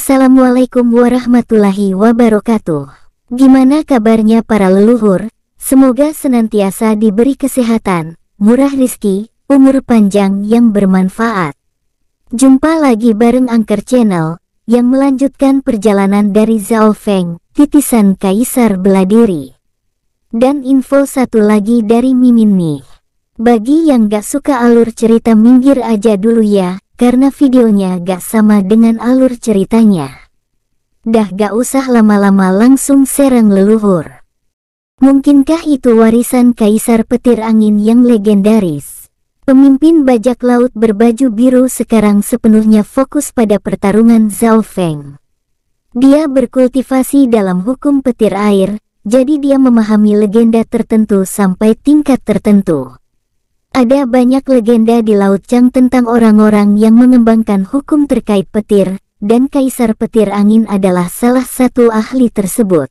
Assalamualaikum warahmatullahi wabarakatuh. Gimana kabarnya para leluhur? Semoga senantiasa diberi kesehatan, murah rizki, umur panjang yang bermanfaat. Jumpa lagi bareng Angker Channel, yang melanjutkan perjalanan dari Zhao Feng, titisan Kaisar Beladiri. Dan info satu lagi dari Mimin nih. Bagi yang gak suka alur cerita minggir aja dulu ya, karena videonya gak sama dengan alur ceritanya. Dah gak usah lama-lama langsung serang leluhur. Mungkinkah itu warisan Kaisar Petir Angin yang legendaris? Pemimpin bajak laut berbaju biru sekarang sepenuhnya fokus pada pertarungan Zhao Feng. Dia berkultivasi dalam hukum petir air, jadi dia memahami legenda tertentu sampai tingkat tertentu. Ada banyak legenda di Laut Chang tentang orang-orang yang mengembangkan hukum terkait petir, dan Kaisar Petir Angin adalah salah satu ahli tersebut.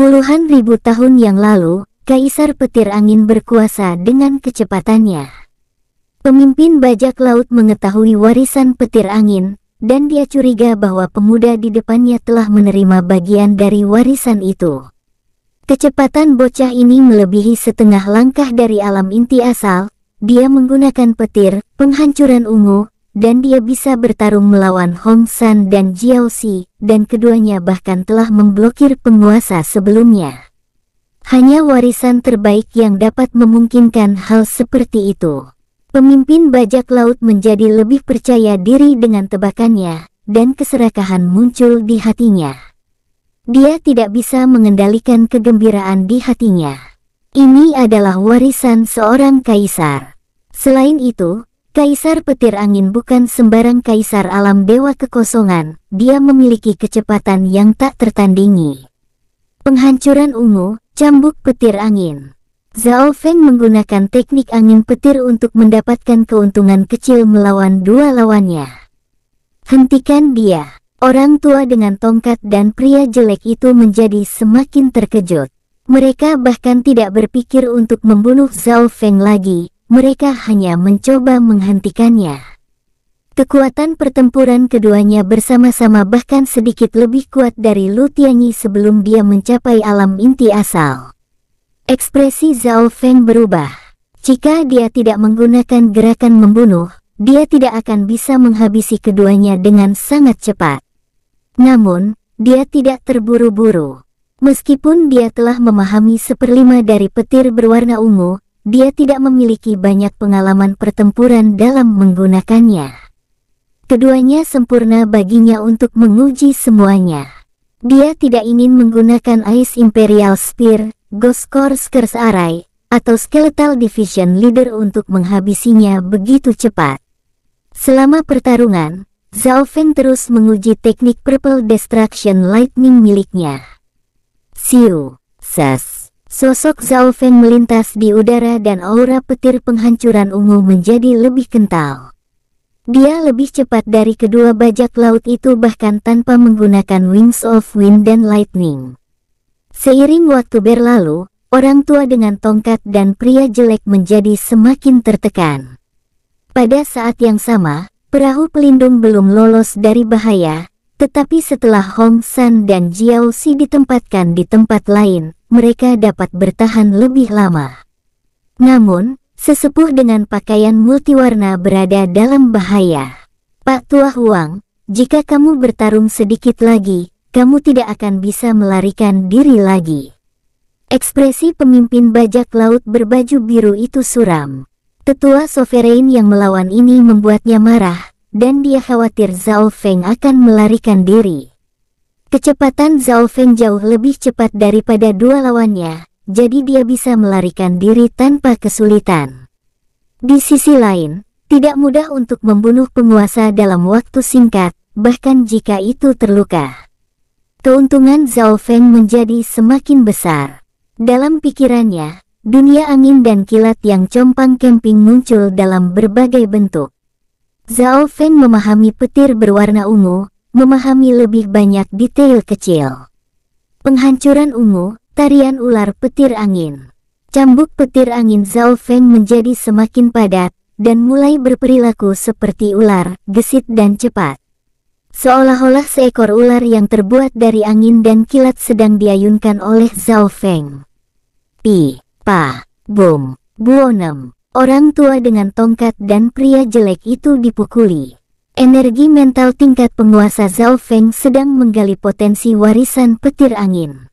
Puluhan ribu tahun yang lalu, Kaisar Petir Angin berkuasa dengan kecepatannya. Pemimpin bajak laut mengetahui warisan petir angin, dan dia curiga bahwa pemuda di depannya telah menerima bagian dari warisan itu. Kecepatan bocah ini melebihi setengah langkah dari alam inti asal, dia menggunakan petir, penghancuran ungu, dan dia bisa bertarung melawan Hong San dan Jiao Xi, dan keduanya bahkan telah memblokir penguasa sebelumnya. Hanya warisan terbaik yang dapat memungkinkan hal seperti itu. Pemimpin bajak laut menjadi lebih percaya diri dengan tebakannya, dan keserakahan muncul di hatinya. Dia tidak bisa mengendalikan kegembiraan di hatinya. Ini adalah warisan seorang kaisar. Selain itu, Kaisar Petir Angin bukan sembarang kaisar alam dewa kekosongan, dia memiliki kecepatan yang tak tertandingi. Penghancuran ungu, cambuk petir angin. Zhao Feng menggunakan teknik angin petir untuk mendapatkan keuntungan kecil melawan dua lawannya. Hentikan dia. Orang tua dengan tongkat dan pria jelek itu menjadi semakin terkejut. Mereka bahkan tidak berpikir untuk membunuh Zhao Feng lagi, mereka hanya mencoba menghentikannya. Kekuatan pertempuran keduanya bersama-sama bahkan sedikit lebih kuat dari Lu Tianyi sebelum dia mencapai alam inti asal. Ekspresi Zhao Feng berubah. Jika dia tidak menggunakan gerakan membunuh, dia tidak akan bisa menghabisi keduanya dengan sangat cepat. Namun, dia tidak terburu-buru. Meskipun dia telah memahami seperlima dari petir berwarna ungu, dia tidak memiliki banyak pengalaman pertempuran dalam menggunakannya. Keduanya sempurna baginya untuk menguji semuanya. Dia tidak ingin menggunakan Ice Imperial Spear, Ghost Core Skurs Array, atau Skeletal Division Leader untuk menghabisinya begitu cepat. Selama pertarungan, Zhao Feng terus menguji teknik Purple Destruction Lightning miliknya. Siu, Sas, sosok Zhao Feng melintas di udara dan aura petir penghancuran ungu menjadi lebih kental. Dia lebih cepat dari kedua bajak laut itu bahkan tanpa menggunakan Wings of Wind dan Lightning. Seiring waktu berlalu, orang tua dengan tongkat dan pria jelek menjadi semakin tertekan. Pada saat yang sama, Perahu pelindung belum lolos dari bahaya, tetapi setelah Hong San dan Jiao Si ditempatkan di tempat lain, mereka dapat bertahan lebih lama. Namun, sesepuh dengan pakaian multiwarna berada dalam bahaya. Pak Tua Huang, jika kamu bertarung sedikit lagi, kamu tidak akan bisa melarikan diri lagi. Ekspresi pemimpin bajak laut berbaju biru itu suram. Tetua Sovereign yang melawan ini membuatnya marah, dan dia khawatir Zhao Feng akan melarikan diri. Kecepatan Zhao Feng jauh lebih cepat daripada dua lawannya, jadi dia bisa melarikan diri tanpa kesulitan. Di sisi lain, tidak mudah untuk membunuh penguasa dalam waktu singkat, bahkan jika itu terluka. Keuntungan Zhao Feng menjadi semakin besar. Dalam pikirannya, Dunia angin dan kilat yang compang kemping muncul dalam berbagai bentuk. Zhao Feng memahami petir berwarna ungu, memahami lebih banyak detail kecil. Penghancuran ungu, tarian ular petir angin. Cambuk petir angin Zhao Feng menjadi semakin padat, dan mulai berperilaku seperti ular, gesit dan cepat. Seolah-olah seekor ular yang terbuat dari angin dan kilat sedang diayunkan oleh Zhao Feng. Pi. Pa, bom, buonem, orang tua dengan tongkat dan pria jelek itu dipukuli. Energi mental tingkat penguasa Zhao Feng sedang menggali potensi warisan petir angin.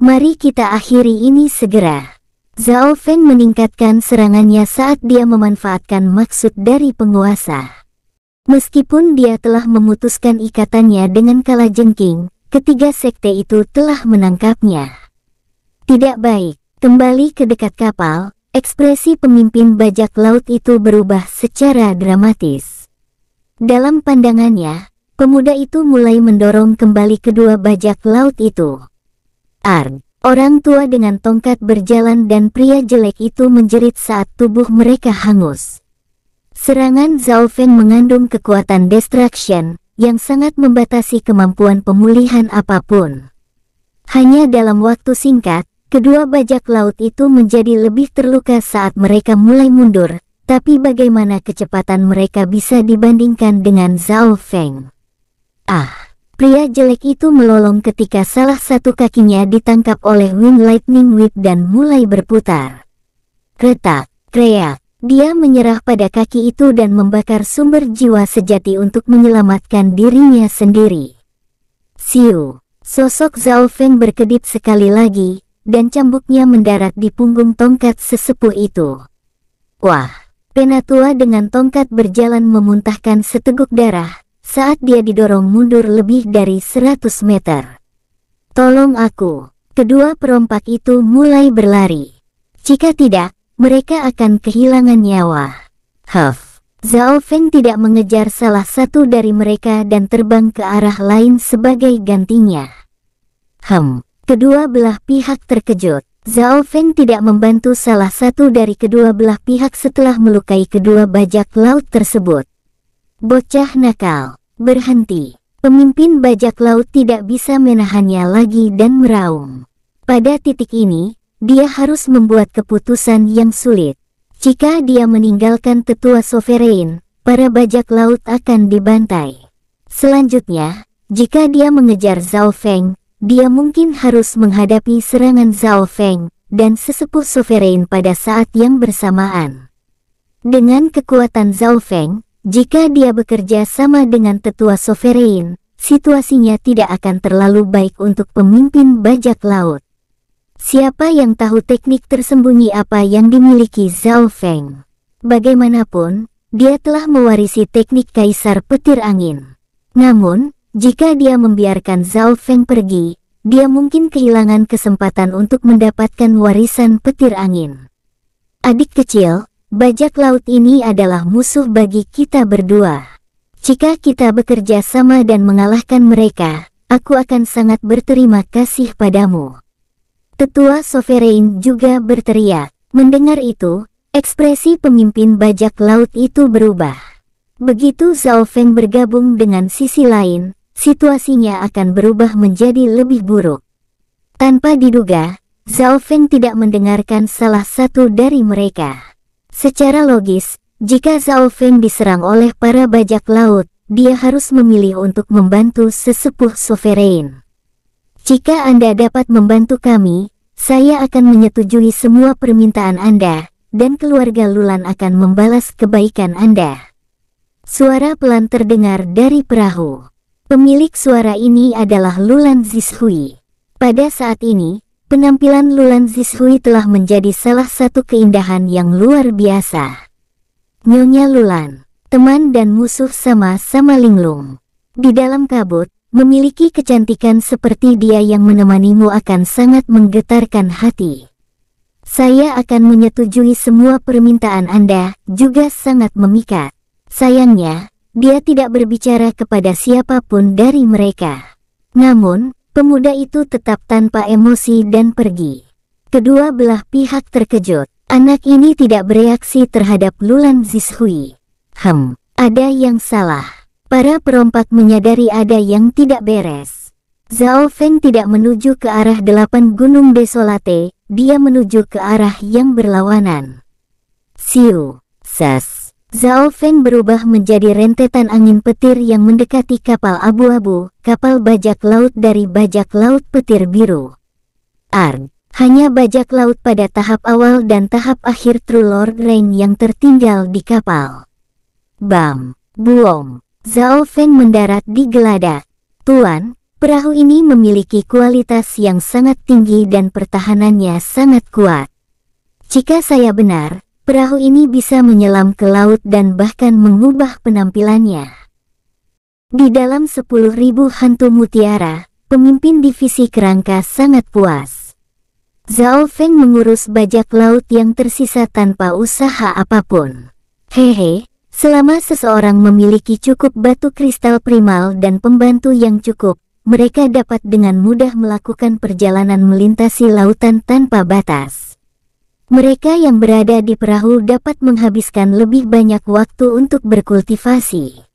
Mari kita akhiri ini segera. Zhao Feng meningkatkan serangannya saat dia memanfaatkan maksud dari penguasa. Meskipun dia telah memutuskan ikatannya dengan kala jengking, ketiga sekte itu telah menangkapnya. Tidak baik, Kembali ke dekat kapal, ekspresi pemimpin bajak laut itu berubah secara dramatis. Dalam pandangannya, pemuda itu mulai mendorong kembali kedua bajak laut itu. Arn, orang tua dengan tongkat berjalan dan pria jelek itu menjerit saat tubuh mereka hangus. Serangan Zhao Feng mengandung kekuatan destruction yang sangat membatasi kemampuan pemulihan apapun. Hanya dalam waktu singkat, Kedua bajak laut itu menjadi lebih terluka saat mereka mulai mundur, tapi bagaimana kecepatan mereka bisa dibandingkan dengan Zhao Feng? Ah, pria jelek itu melolong ketika salah satu kakinya ditangkap oleh Wing Lightning Whip dan mulai berputar. Retak, kreak, dia menyerah pada kaki itu dan membakar sumber jiwa sejati untuk menyelamatkan dirinya sendiri. Siu, sosok Zhao Feng berkedip sekali lagi, dan cambuknya mendarat di punggung tongkat sesepuh itu. Wah, Penatua dengan tongkat berjalan memuntahkan seteguk darah saat dia didorong mundur lebih dari 100 meter. Tolong aku, kedua perompak itu mulai berlari. Jika tidak, mereka akan kehilangan nyawa. Huff, Zhao Feng tidak mengejar salah satu dari mereka dan terbang ke arah lain sebagai gantinya. Hmm, Kedua belah pihak terkejut. Zhao Feng tidak membantu salah satu dari kedua belah pihak setelah melukai kedua bajak laut tersebut. Bocah nakal, berhenti. Pemimpin bajak laut tidak bisa menahannya lagi dan meraung. Pada titik ini, dia harus membuat keputusan yang sulit. Jika dia meninggalkan tetua sovereign, para bajak laut akan dibantai. Selanjutnya, jika dia mengejar Zhao Feng, dia mungkin harus menghadapi serangan Zhao Feng dan sesepuh sovereign pada saat yang bersamaan. Dengan kekuatan Zhao Feng, jika dia bekerja sama dengan tetua sovereign, situasinya tidak akan terlalu baik untuk pemimpin bajak laut. Siapa yang tahu teknik tersembunyi apa yang dimiliki Zhao Feng? Bagaimanapun, dia telah mewarisi teknik Kaisar Petir Angin. Namun, jika dia membiarkan Zhao Feng pergi, dia mungkin kehilangan kesempatan untuk mendapatkan warisan petir angin. Adik kecil, bajak laut ini adalah musuh bagi kita berdua. Jika kita bekerja sama dan mengalahkan mereka, aku akan sangat berterima kasih padamu. Tetua Sovereign juga berteriak. Mendengar itu, ekspresi pemimpin bajak laut itu berubah. Begitu Zhao Feng bergabung dengan sisi lain, situasinya akan berubah menjadi lebih buruk. Tanpa diduga, Zhao Feng tidak mendengarkan salah satu dari mereka. Secara logis, jika Zhao Feng diserang oleh para bajak laut, dia harus memilih untuk membantu sesepuh sovereign. Jika Anda dapat membantu kami, saya akan menyetujui semua permintaan Anda, dan keluarga Lulan akan membalas kebaikan Anda. Suara pelan terdengar dari perahu. Pemilik suara ini adalah Lulan Zishui. Pada saat ini, penampilan Lulan Zishui telah menjadi salah satu keindahan yang luar biasa. Nyonya Lulan, teman dan musuh sama-sama linglung. Di dalam kabut, memiliki kecantikan seperti dia yang menemanimu akan sangat menggetarkan hati. Saya akan menyetujui semua permintaan Anda, juga sangat memikat. Sayangnya, dia tidak berbicara kepada siapapun dari mereka. Namun, pemuda itu tetap tanpa emosi dan pergi. Kedua belah pihak terkejut. Anak ini tidak bereaksi terhadap Lulan Zishui. Hem, ada yang salah. Para perompak menyadari ada yang tidak beres. Zhao Feng tidak menuju ke arah delapan gunung desolate, dia menuju ke arah yang berlawanan. Siu, Sas. Zhao Feng berubah menjadi rentetan angin petir yang mendekati kapal abu-abu, kapal bajak laut dari bajak laut petir biru. Arg, hanya bajak laut pada tahap awal dan tahap akhir True Lord Rain yang tertinggal di kapal. Bam, buom, Zhao Feng mendarat di Geladak. Tuan, perahu ini memiliki kualitas yang sangat tinggi dan pertahanannya sangat kuat. Jika saya benar, Perahu ini bisa menyelam ke laut dan bahkan mengubah penampilannya. Di dalam 10.000 hantu mutiara, pemimpin divisi kerangka sangat puas. Zhao Feng mengurus bajak laut yang tersisa tanpa usaha apapun. Hehe, selama seseorang memiliki cukup batu kristal primal dan pembantu yang cukup, mereka dapat dengan mudah melakukan perjalanan melintasi lautan tanpa batas. Mereka yang berada di perahu dapat menghabiskan lebih banyak waktu untuk berkultivasi.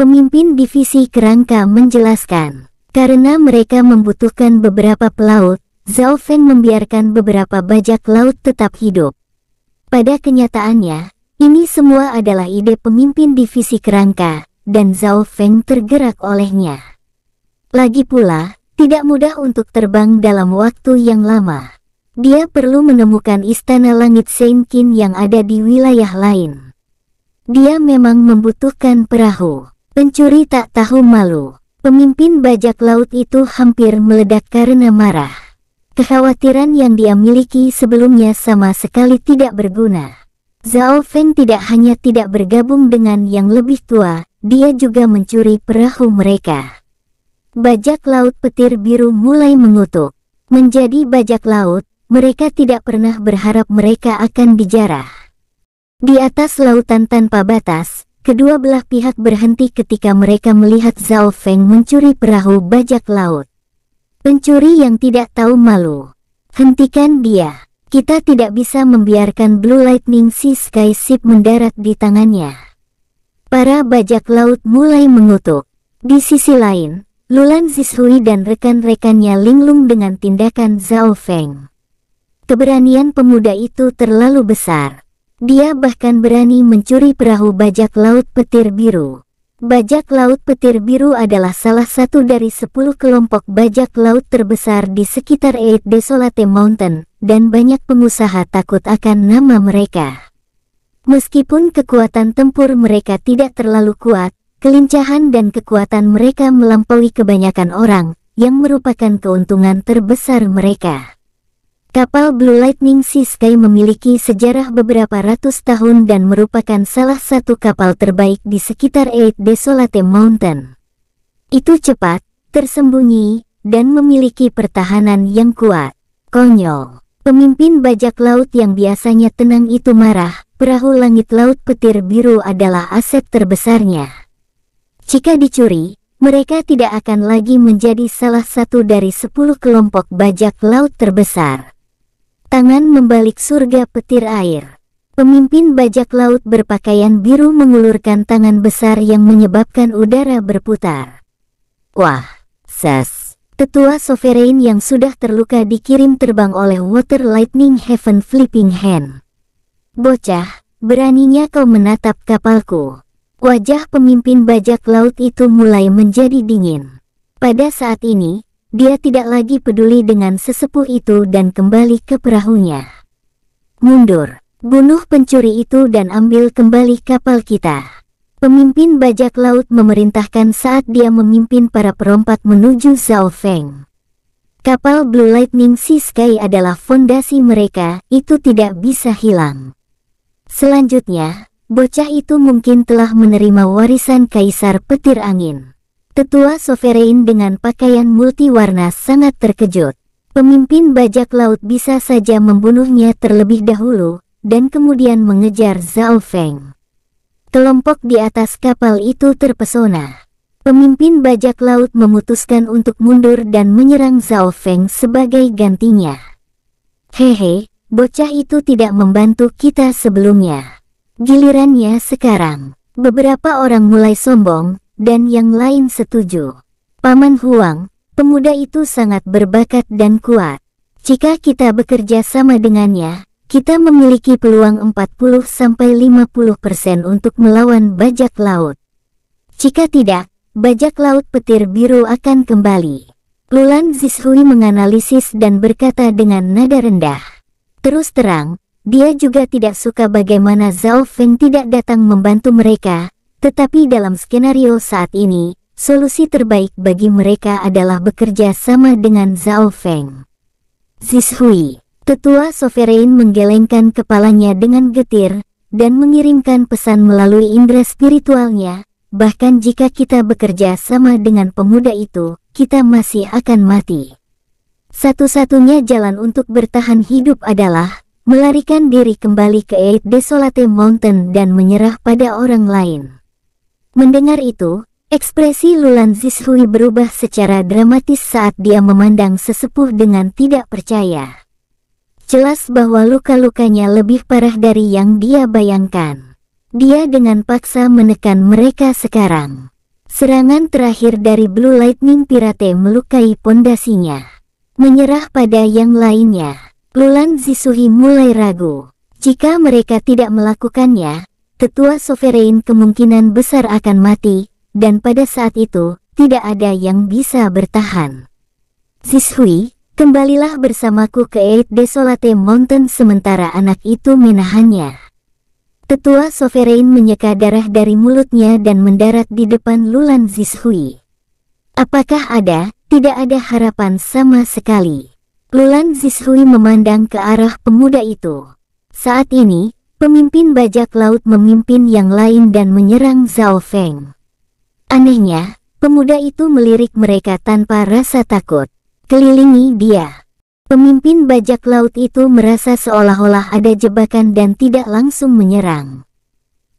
Pemimpin divisi kerangka menjelaskan, karena mereka membutuhkan beberapa pelaut, Zhao Feng membiarkan beberapa bajak laut tetap hidup. Pada kenyataannya, ini semua adalah ide pemimpin divisi kerangka, dan Zhao Feng tergerak olehnya. Lagi pula, tidak mudah untuk terbang dalam waktu yang lama. Dia perlu menemukan istana langit Kin yang ada di wilayah lain. Dia memang membutuhkan perahu. Pencuri tak tahu malu. Pemimpin bajak laut itu hampir meledak karena marah. Kekhawatiran yang dia miliki sebelumnya sama sekali tidak berguna. Zhao Feng tidak hanya tidak bergabung dengan yang lebih tua, dia juga mencuri perahu mereka. Bajak laut petir biru mulai mengutuk. Menjadi bajak laut, mereka tidak pernah berharap mereka akan dijarah. Di atas lautan tanpa batas, kedua belah pihak berhenti ketika mereka melihat Zhao Feng mencuri perahu bajak laut. Pencuri yang tidak tahu malu. Hentikan dia. Kita tidak bisa membiarkan Blue Lightning Sea Sky Ship mendarat di tangannya. Para bajak laut mulai mengutuk. Di sisi lain, Lulan Zishui dan rekan-rekannya linglung dengan tindakan Zhao Feng. Keberanian pemuda itu terlalu besar. Dia bahkan berani mencuri perahu bajak laut petir biru. Bajak laut petir biru adalah salah satu dari 10 kelompok bajak laut terbesar di sekitar Eight Desolate Mountain, dan banyak pengusaha takut akan nama mereka. Meskipun kekuatan tempur mereka tidak terlalu kuat, kelincahan dan kekuatan mereka melampaui kebanyakan orang, yang merupakan keuntungan terbesar mereka. Kapal Blue Lightning Sea Sky memiliki sejarah beberapa ratus tahun dan merupakan salah satu kapal terbaik di sekitar Eight Desolate Mountain. Itu cepat, tersembunyi, dan memiliki pertahanan yang kuat. Konyol, pemimpin bajak laut yang biasanya tenang itu marah, perahu langit laut petir biru adalah aset terbesarnya. Jika dicuri, mereka tidak akan lagi menjadi salah satu dari sepuluh kelompok bajak laut terbesar tangan membalik surga petir air. Pemimpin bajak laut berpakaian biru mengulurkan tangan besar yang menyebabkan udara berputar. Wah, ses. Tetua Sovereign yang sudah terluka dikirim terbang oleh Water Lightning Heaven Flipping Hand. Bocah, beraninya kau menatap kapalku. Wajah pemimpin bajak laut itu mulai menjadi dingin. Pada saat ini, dia tidak lagi peduli dengan sesepuh itu dan kembali ke perahunya. Mundur, bunuh pencuri itu dan ambil kembali kapal kita. Pemimpin bajak laut memerintahkan saat dia memimpin para perompak menuju Zhao Feng. Kapal Blue Lightning Sea Sky adalah fondasi mereka, itu tidak bisa hilang. Selanjutnya, bocah itu mungkin telah menerima warisan Kaisar Petir Angin. Tetua Sovereign dengan pakaian multiwarna sangat terkejut. Pemimpin bajak laut bisa saja membunuhnya terlebih dahulu, dan kemudian mengejar Zhao Feng. Kelompok di atas kapal itu terpesona. Pemimpin bajak laut memutuskan untuk mundur dan menyerang Zhao Feng sebagai gantinya. Hehe, bocah itu tidak membantu kita sebelumnya. Gilirannya sekarang. Beberapa orang mulai sombong, dan yang lain setuju. Paman Huang, pemuda itu sangat berbakat dan kuat. Jika kita bekerja sama dengannya, kita memiliki peluang 40-50% untuk melawan bajak laut. Jika tidak, bajak laut petir biru akan kembali. Lulan Zishui menganalisis dan berkata dengan nada rendah. Terus terang, dia juga tidak suka bagaimana Zhao Feng tidak datang membantu mereka, tetapi dalam skenario saat ini, solusi terbaik bagi mereka adalah bekerja sama dengan Zhao Feng. Zishui, tetua sovereign menggelengkan kepalanya dengan getir, dan mengirimkan pesan melalui indera spiritualnya, bahkan jika kita bekerja sama dengan pemuda itu, kita masih akan mati. Satu-satunya jalan untuk bertahan hidup adalah melarikan diri kembali ke Eight Desolate Mountain dan menyerah pada orang lain. Mendengar itu, ekspresi Lulan Zishui berubah secara dramatis saat dia memandang sesepuh dengan tidak percaya. Jelas bahwa luka-lukanya lebih parah dari yang dia bayangkan. Dia dengan paksa menekan mereka sekarang. Serangan terakhir dari Blue Lightning Pirate melukai pondasinya. Menyerah pada yang lainnya, Lulan Zisuhi mulai ragu. Jika mereka tidak melakukannya, Tetua sovereign kemungkinan besar akan mati, dan pada saat itu, tidak ada yang bisa bertahan. Sishui, kembalilah bersamaku ke Eight Desolate Mountain sementara anak itu menahannya. Tetua sovereign menyeka darah dari mulutnya dan mendarat di depan Lulan Zishui. Apakah ada, tidak ada harapan sama sekali. Lulan Zishui memandang ke arah pemuda itu. Saat ini, pemimpin bajak laut memimpin yang lain dan menyerang Zhao Feng. Anehnya, pemuda itu melirik mereka tanpa rasa takut. Kelilingi dia. Pemimpin bajak laut itu merasa seolah-olah ada jebakan dan tidak langsung menyerang.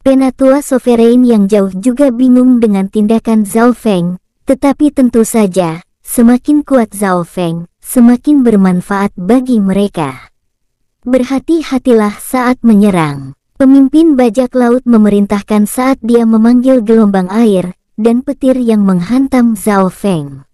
Penatua Sovereign yang jauh juga bingung dengan tindakan Zhao Feng, tetapi tentu saja, semakin kuat Zhao Feng, semakin bermanfaat bagi mereka. Berhati-hatilah saat menyerang. Pemimpin bajak laut memerintahkan saat dia memanggil gelombang air dan petir yang menghantam Zhao Feng.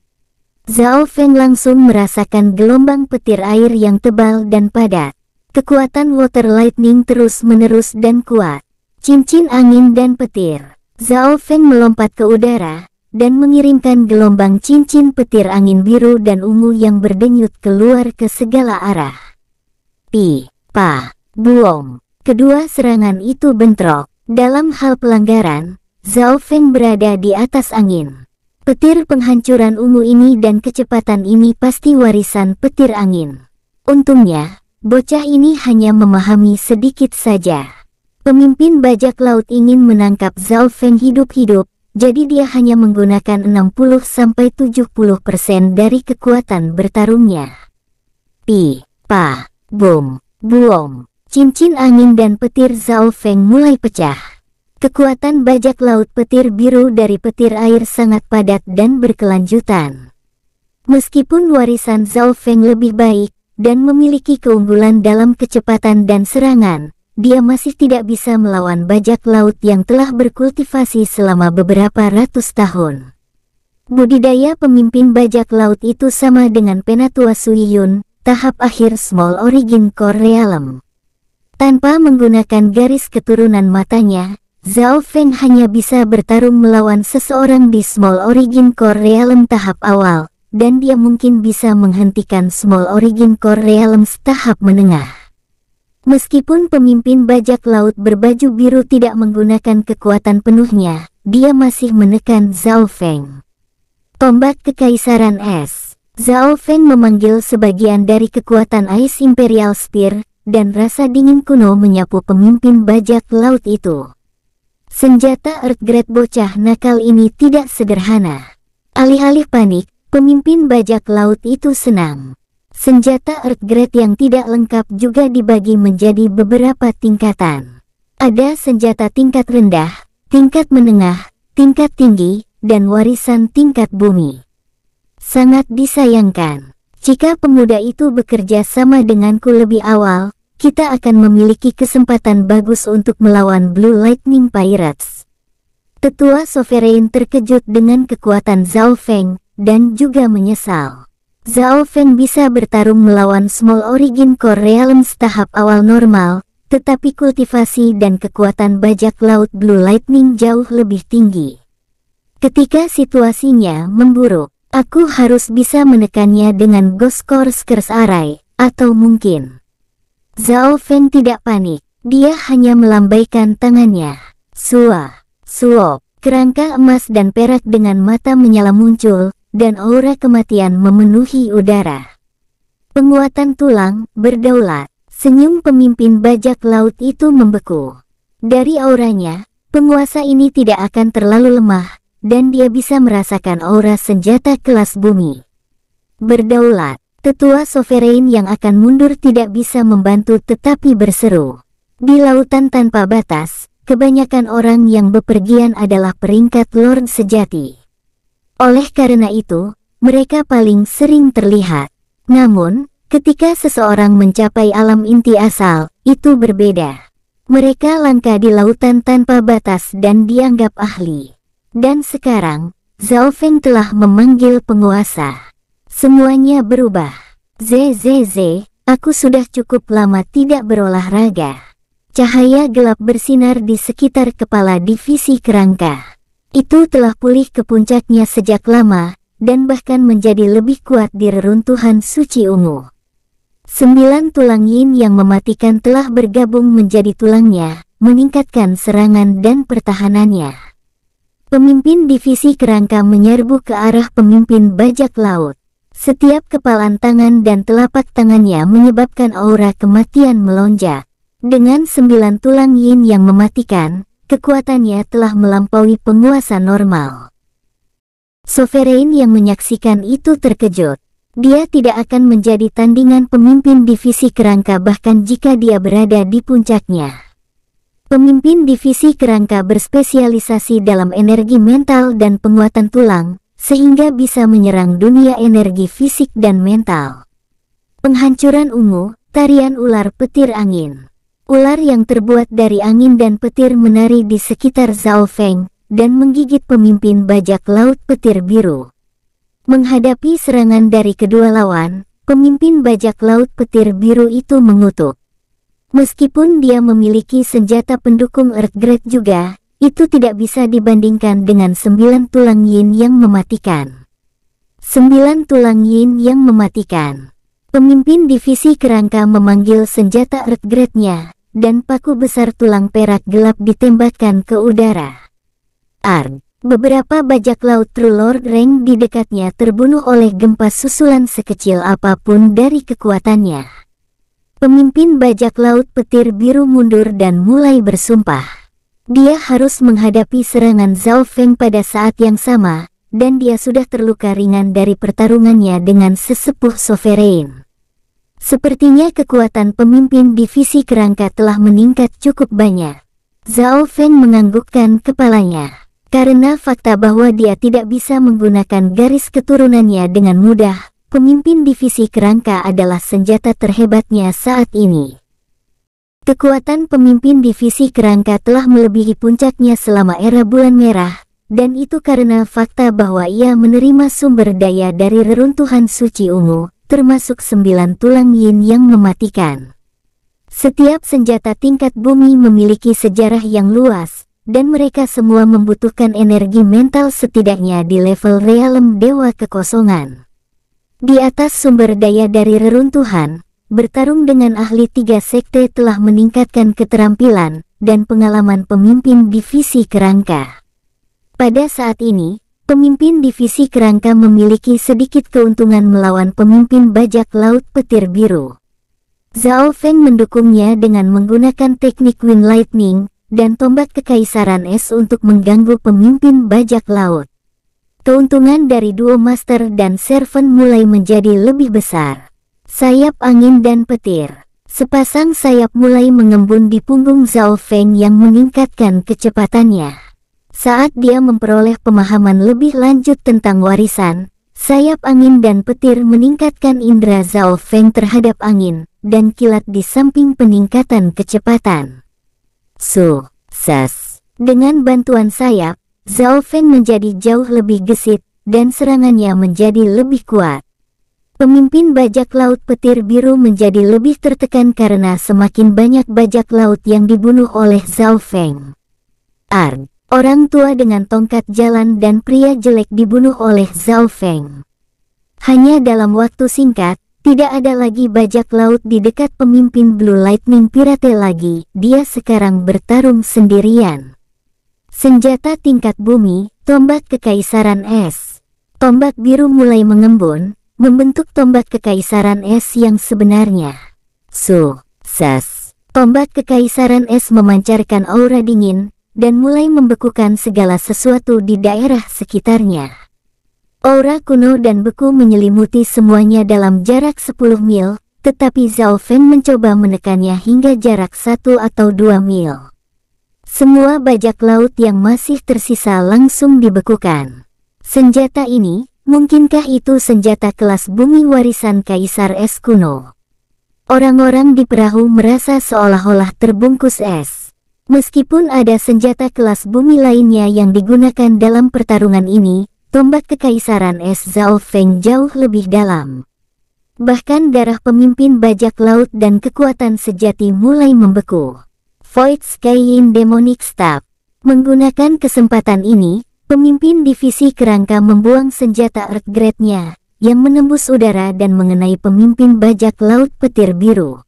Zhao Feng langsung merasakan gelombang petir air yang tebal dan padat. Kekuatan water lightning terus-menerus dan kuat. Cincin angin dan petir. Zhao Feng melompat ke udara dan mengirimkan gelombang cincin petir angin biru dan ungu yang berdenyut keluar ke segala arah pa, buom. Kedua serangan itu bentrok. Dalam hal pelanggaran, Zhao Feng berada di atas angin. Petir penghancuran ungu ini dan kecepatan ini pasti warisan petir angin. Untungnya, bocah ini hanya memahami sedikit saja. Pemimpin bajak laut ingin menangkap Zhao Feng hidup-hidup, jadi dia hanya menggunakan 60-70% dari kekuatan bertarungnya. Pi, pa, Boom, boom. Cincin angin dan petir Zhao Feng mulai pecah. Kekuatan bajak laut petir biru dari petir air sangat padat dan berkelanjutan. Meskipun warisan Zhao Feng lebih baik dan memiliki keunggulan dalam kecepatan dan serangan, dia masih tidak bisa melawan bajak laut yang telah berkultivasi selama beberapa ratus tahun. Budidaya pemimpin bajak laut itu sama dengan Penatua Suiyun, tahap akhir Small Origin Core Realm. Tanpa menggunakan garis keturunan matanya, Zhao Feng hanya bisa bertarung melawan seseorang di Small Origin Core Realm tahap awal, dan dia mungkin bisa menghentikan Small Origin Core Realm tahap menengah. Meskipun pemimpin bajak laut berbaju biru tidak menggunakan kekuatan penuhnya, dia masih menekan Zhao Feng. Tombak Kekaisaran Es Zhao Feng memanggil sebagian dari kekuatan Ais Imperial Spear, dan rasa dingin kuno menyapu pemimpin bajak laut itu. Senjata Earthgrade bocah nakal ini tidak sederhana. Alih-alih panik, pemimpin bajak laut itu senang. Senjata Earthgrade yang tidak lengkap juga dibagi menjadi beberapa tingkatan. Ada senjata tingkat rendah, tingkat menengah, tingkat tinggi, dan warisan tingkat bumi. Sangat disayangkan. Jika pemuda itu bekerja sama denganku lebih awal, kita akan memiliki kesempatan bagus untuk melawan Blue Lightning Pirates. Tetua Sovereign terkejut dengan kekuatan Zhao Feng dan juga menyesal. Zhao Feng bisa bertarung melawan Small Origin Core Realms tahap awal normal, tetapi kultivasi dan kekuatan bajak laut Blue Lightning jauh lebih tinggi. Ketika situasinya memburuk, Aku harus bisa menekannya dengan Goskor Skers Arai, atau mungkin. Zhao Feng tidak panik, dia hanya melambaikan tangannya. Sua, suop, kerangka emas dan perak dengan mata menyala muncul, dan aura kematian memenuhi udara. Penguatan tulang, berdaulat, senyum pemimpin bajak laut itu membeku. Dari auranya, penguasa ini tidak akan terlalu lemah, dan dia bisa merasakan aura senjata kelas bumi. Berdaulat, tetua sovereign yang akan mundur tidak bisa membantu tetapi berseru. Di lautan tanpa batas, kebanyakan orang yang bepergian adalah peringkat Lord sejati. Oleh karena itu, mereka paling sering terlihat. Namun, ketika seseorang mencapai alam inti asal, itu berbeda. Mereka langka di lautan tanpa batas dan dianggap ahli. Dan sekarang, Zhao Feng telah memanggil penguasa. Semuanya berubah. ZZZ, aku sudah cukup lama tidak berolahraga. Cahaya gelap bersinar di sekitar kepala divisi kerangka. Itu telah pulih ke puncaknya sejak lama, dan bahkan menjadi lebih kuat di reruntuhan suci ungu. Sembilan tulang yin yang mematikan telah bergabung menjadi tulangnya, meningkatkan serangan dan pertahanannya. Pemimpin divisi kerangka menyerbu ke arah pemimpin bajak laut. Setiap kepalan tangan dan telapak tangannya menyebabkan aura kematian melonjak. Dengan sembilan tulang yin yang mematikan, kekuatannya telah melampaui penguasa normal. Sovereign yang menyaksikan itu terkejut. Dia tidak akan menjadi tandingan pemimpin divisi kerangka bahkan jika dia berada di puncaknya. Pemimpin divisi kerangka berspesialisasi dalam energi mental dan penguatan tulang, sehingga bisa menyerang dunia energi fisik dan mental. Penghancuran ungu, tarian ular petir angin. Ular yang terbuat dari angin dan petir menari di sekitar Zhao Feng dan menggigit pemimpin bajak laut petir biru. Menghadapi serangan dari kedua lawan, pemimpin bajak laut petir biru itu mengutuk. Meskipun dia memiliki senjata pendukung Earth Earthgrade juga, itu tidak bisa dibandingkan dengan sembilan tulang yin yang mematikan. Sembilan tulang yin yang mematikan. Pemimpin divisi kerangka memanggil senjata Earth Earthgrade-nya, dan paku besar tulang perak gelap ditembakkan ke udara. Arg. Beberapa bajak laut True Lord Reng di dekatnya terbunuh oleh gempa susulan sekecil apapun dari kekuatannya. Pemimpin bajak laut petir biru mundur dan mulai bersumpah. Dia harus menghadapi serangan Zhao Feng pada saat yang sama, dan dia sudah terluka ringan dari pertarungannya dengan sesepuh sovereign. Sepertinya kekuatan pemimpin divisi kerangka telah meningkat cukup banyak. Zhao Feng menganggukkan kepalanya. Karena fakta bahwa dia tidak bisa menggunakan garis keturunannya dengan mudah, pemimpin divisi kerangka adalah senjata terhebatnya saat ini. Kekuatan pemimpin divisi kerangka telah melebihi puncaknya selama era bulan merah, dan itu karena fakta bahwa ia menerima sumber daya dari reruntuhan suci ungu, termasuk sembilan tulang yin yang mematikan. Setiap senjata tingkat bumi memiliki sejarah yang luas, dan mereka semua membutuhkan energi mental setidaknya di level realem dewa kekosongan. Di atas sumber daya dari reruntuhan, bertarung dengan ahli tiga sekte telah meningkatkan keterampilan dan pengalaman pemimpin divisi kerangka. Pada saat ini, pemimpin divisi kerangka memiliki sedikit keuntungan melawan pemimpin bajak laut petir biru. Zhao Feng mendukungnya dengan menggunakan teknik wind lightning dan tombak kekaisaran es untuk mengganggu pemimpin bajak laut. Keuntungan dari duo master dan servant mulai menjadi lebih besar. Sayap angin dan petir. Sepasang sayap mulai mengembun di punggung Zhao Feng yang meningkatkan kecepatannya. Saat dia memperoleh pemahaman lebih lanjut tentang warisan, sayap angin dan petir meningkatkan indera Zhao Feng terhadap angin dan kilat di samping peningkatan kecepatan. Su, sas. Dengan bantuan sayap, Zhao Feng menjadi jauh lebih gesit, dan serangannya menjadi lebih kuat. Pemimpin bajak laut petir biru menjadi lebih tertekan karena semakin banyak bajak laut yang dibunuh oleh Zhao Feng. Arg, orang tua dengan tongkat jalan dan pria jelek dibunuh oleh Zhao Feng. Hanya dalam waktu singkat, tidak ada lagi bajak laut di dekat pemimpin Blue Lightning Pirate lagi, dia sekarang bertarung sendirian. Senjata tingkat bumi, tombak kekaisaran es. Tombak biru mulai mengembun, membentuk tombak kekaisaran es yang sebenarnya. Su, sas. Tombak kekaisaran es memancarkan aura dingin, dan mulai membekukan segala sesuatu di daerah sekitarnya. Aura kuno dan beku menyelimuti semuanya dalam jarak 10 mil, tetapi Zhao Feng mencoba menekannya hingga jarak satu atau dua mil. Semua bajak laut yang masih tersisa langsung dibekukan. Senjata ini, mungkinkah itu senjata kelas bumi warisan Kaisar Es kuno? Orang-orang di perahu merasa seolah-olah terbungkus es. Meskipun ada senjata kelas bumi lainnya yang digunakan dalam pertarungan ini, tombak kekaisaran es Zhao Feng jauh lebih dalam. Bahkan darah pemimpin bajak laut dan kekuatan sejati mulai membeku. Void Skyin Demonic Staff. Menggunakan kesempatan ini, pemimpin divisi kerangka membuang senjata Earth Grade-nya yang menembus udara dan mengenai pemimpin bajak laut petir biru.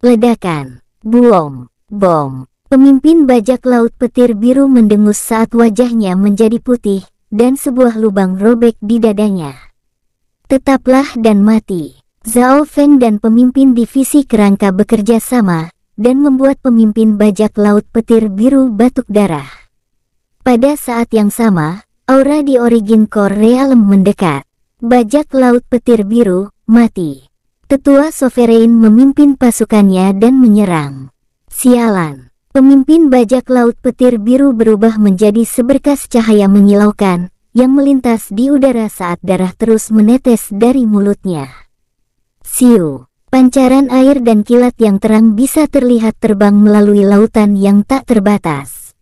Ledakan, buom, bom. Pemimpin bajak laut petir biru mendengus saat wajahnya menjadi putih dan sebuah lubang robek di dadanya. Tetaplah dan mati. Zhao Feng dan pemimpin divisi kerangka bekerja sama dan membuat pemimpin bajak laut petir biru batuk darah. Pada saat yang sama, aura di Origin Core Realm mendekat. Bajak laut petir biru, mati. Tetua Sovereign memimpin pasukannya dan menyerang. Sialan, pemimpin bajak laut petir biru berubah menjadi seberkas cahaya menyilaukan, yang melintas di udara saat darah terus menetes dari mulutnya. Siu. Pancaran air dan kilat yang terang bisa terlihat terbang melalui lautan yang tak terbatas.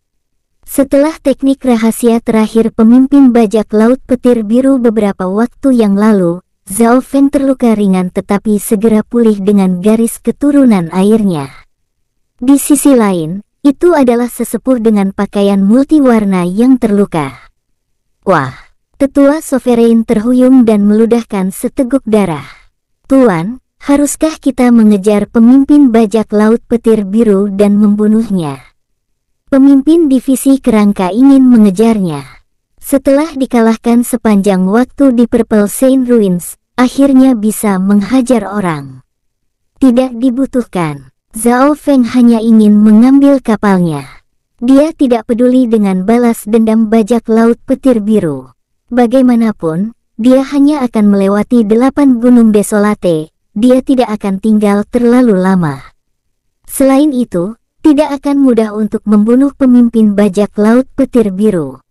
Setelah teknik rahasia terakhir pemimpin bajak laut petir biru beberapa waktu yang lalu, Zhao Feng terluka ringan tetapi segera pulih dengan garis keturunan airnya. Di sisi lain, itu adalah sesepuh dengan pakaian multiwarna yang terluka. Wah, tetua sovereign terhuyung dan meludahkan seteguk darah. Tuan, Haruskah kita mengejar pemimpin bajak laut petir biru dan membunuhnya? Pemimpin divisi kerangka ingin mengejarnya. Setelah dikalahkan sepanjang waktu di Purple Saint Ruins, akhirnya bisa menghajar orang. Tidak dibutuhkan. Zhao Feng hanya ingin mengambil kapalnya. Dia tidak peduli dengan balas dendam bajak laut petir biru. Bagaimanapun, dia hanya akan melewati delapan gunung desolate, dia tidak akan tinggal terlalu lama. Selain itu, tidak akan mudah untuk membunuh pemimpin bajak laut petir biru.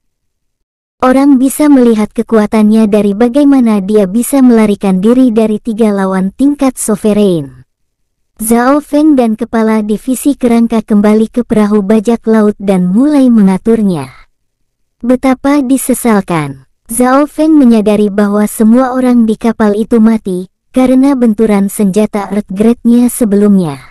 Orang bisa melihat kekuatannya dari bagaimana dia bisa melarikan diri dari tiga lawan tingkat sovereign. Zhao Feng dan kepala divisi kerangka kembali ke perahu bajak laut dan mulai mengaturnya. Betapa disesalkan, Zhao Feng menyadari bahwa semua orang di kapal itu mati, karena benturan senjata grade nya sebelumnya.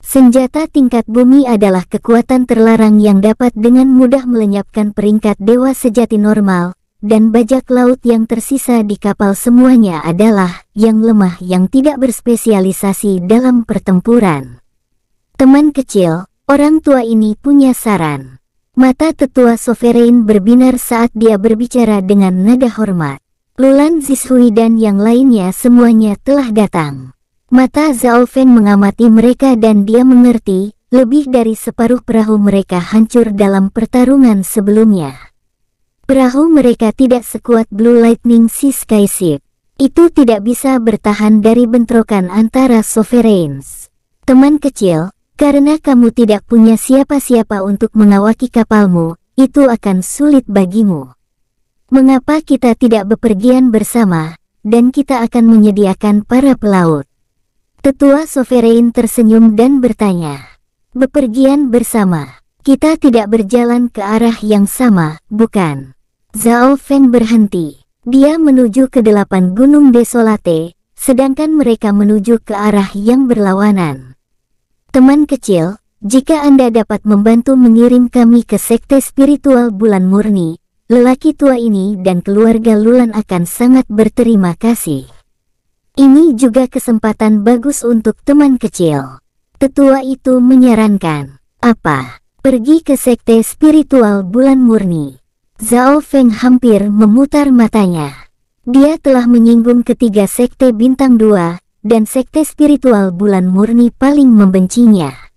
Senjata tingkat bumi adalah kekuatan terlarang yang dapat dengan mudah melenyapkan peringkat dewa sejati normal, dan bajak laut yang tersisa di kapal semuanya adalah yang lemah yang tidak berspesialisasi dalam pertempuran. Teman kecil, orang tua ini punya saran. Mata tetua sovereign berbinar saat dia berbicara dengan nada hormat. Lulan Zishui dan yang lainnya semuanya telah datang. Mata Zhao Fen mengamati mereka dan dia mengerti, lebih dari separuh perahu mereka hancur dalam pertarungan sebelumnya. Perahu mereka tidak sekuat Blue Lightning Sea Skyship. Itu tidak bisa bertahan dari bentrokan antara sovereigns. Teman kecil, karena kamu tidak punya siapa-siapa untuk mengawaki kapalmu, itu akan sulit bagimu. Mengapa kita tidak bepergian bersama, dan kita akan menyediakan para pelaut? Tetua Sovereign tersenyum dan bertanya. Bepergian bersama, kita tidak berjalan ke arah yang sama, bukan? Zhao Feng berhenti. Dia menuju ke delapan gunung desolate, sedangkan mereka menuju ke arah yang berlawanan. Teman kecil, jika Anda dapat membantu mengirim kami ke Sekte Spiritual Bulan Murni, Lelaki tua ini dan keluarga Lulan akan sangat berterima kasih. Ini juga kesempatan bagus untuk teman kecil. Tetua itu menyarankan, apa? Pergi ke sekte spiritual bulan murni. Zhao Feng hampir memutar matanya. Dia telah menyinggung ketiga sekte bintang dua, dan sekte spiritual bulan murni paling membencinya.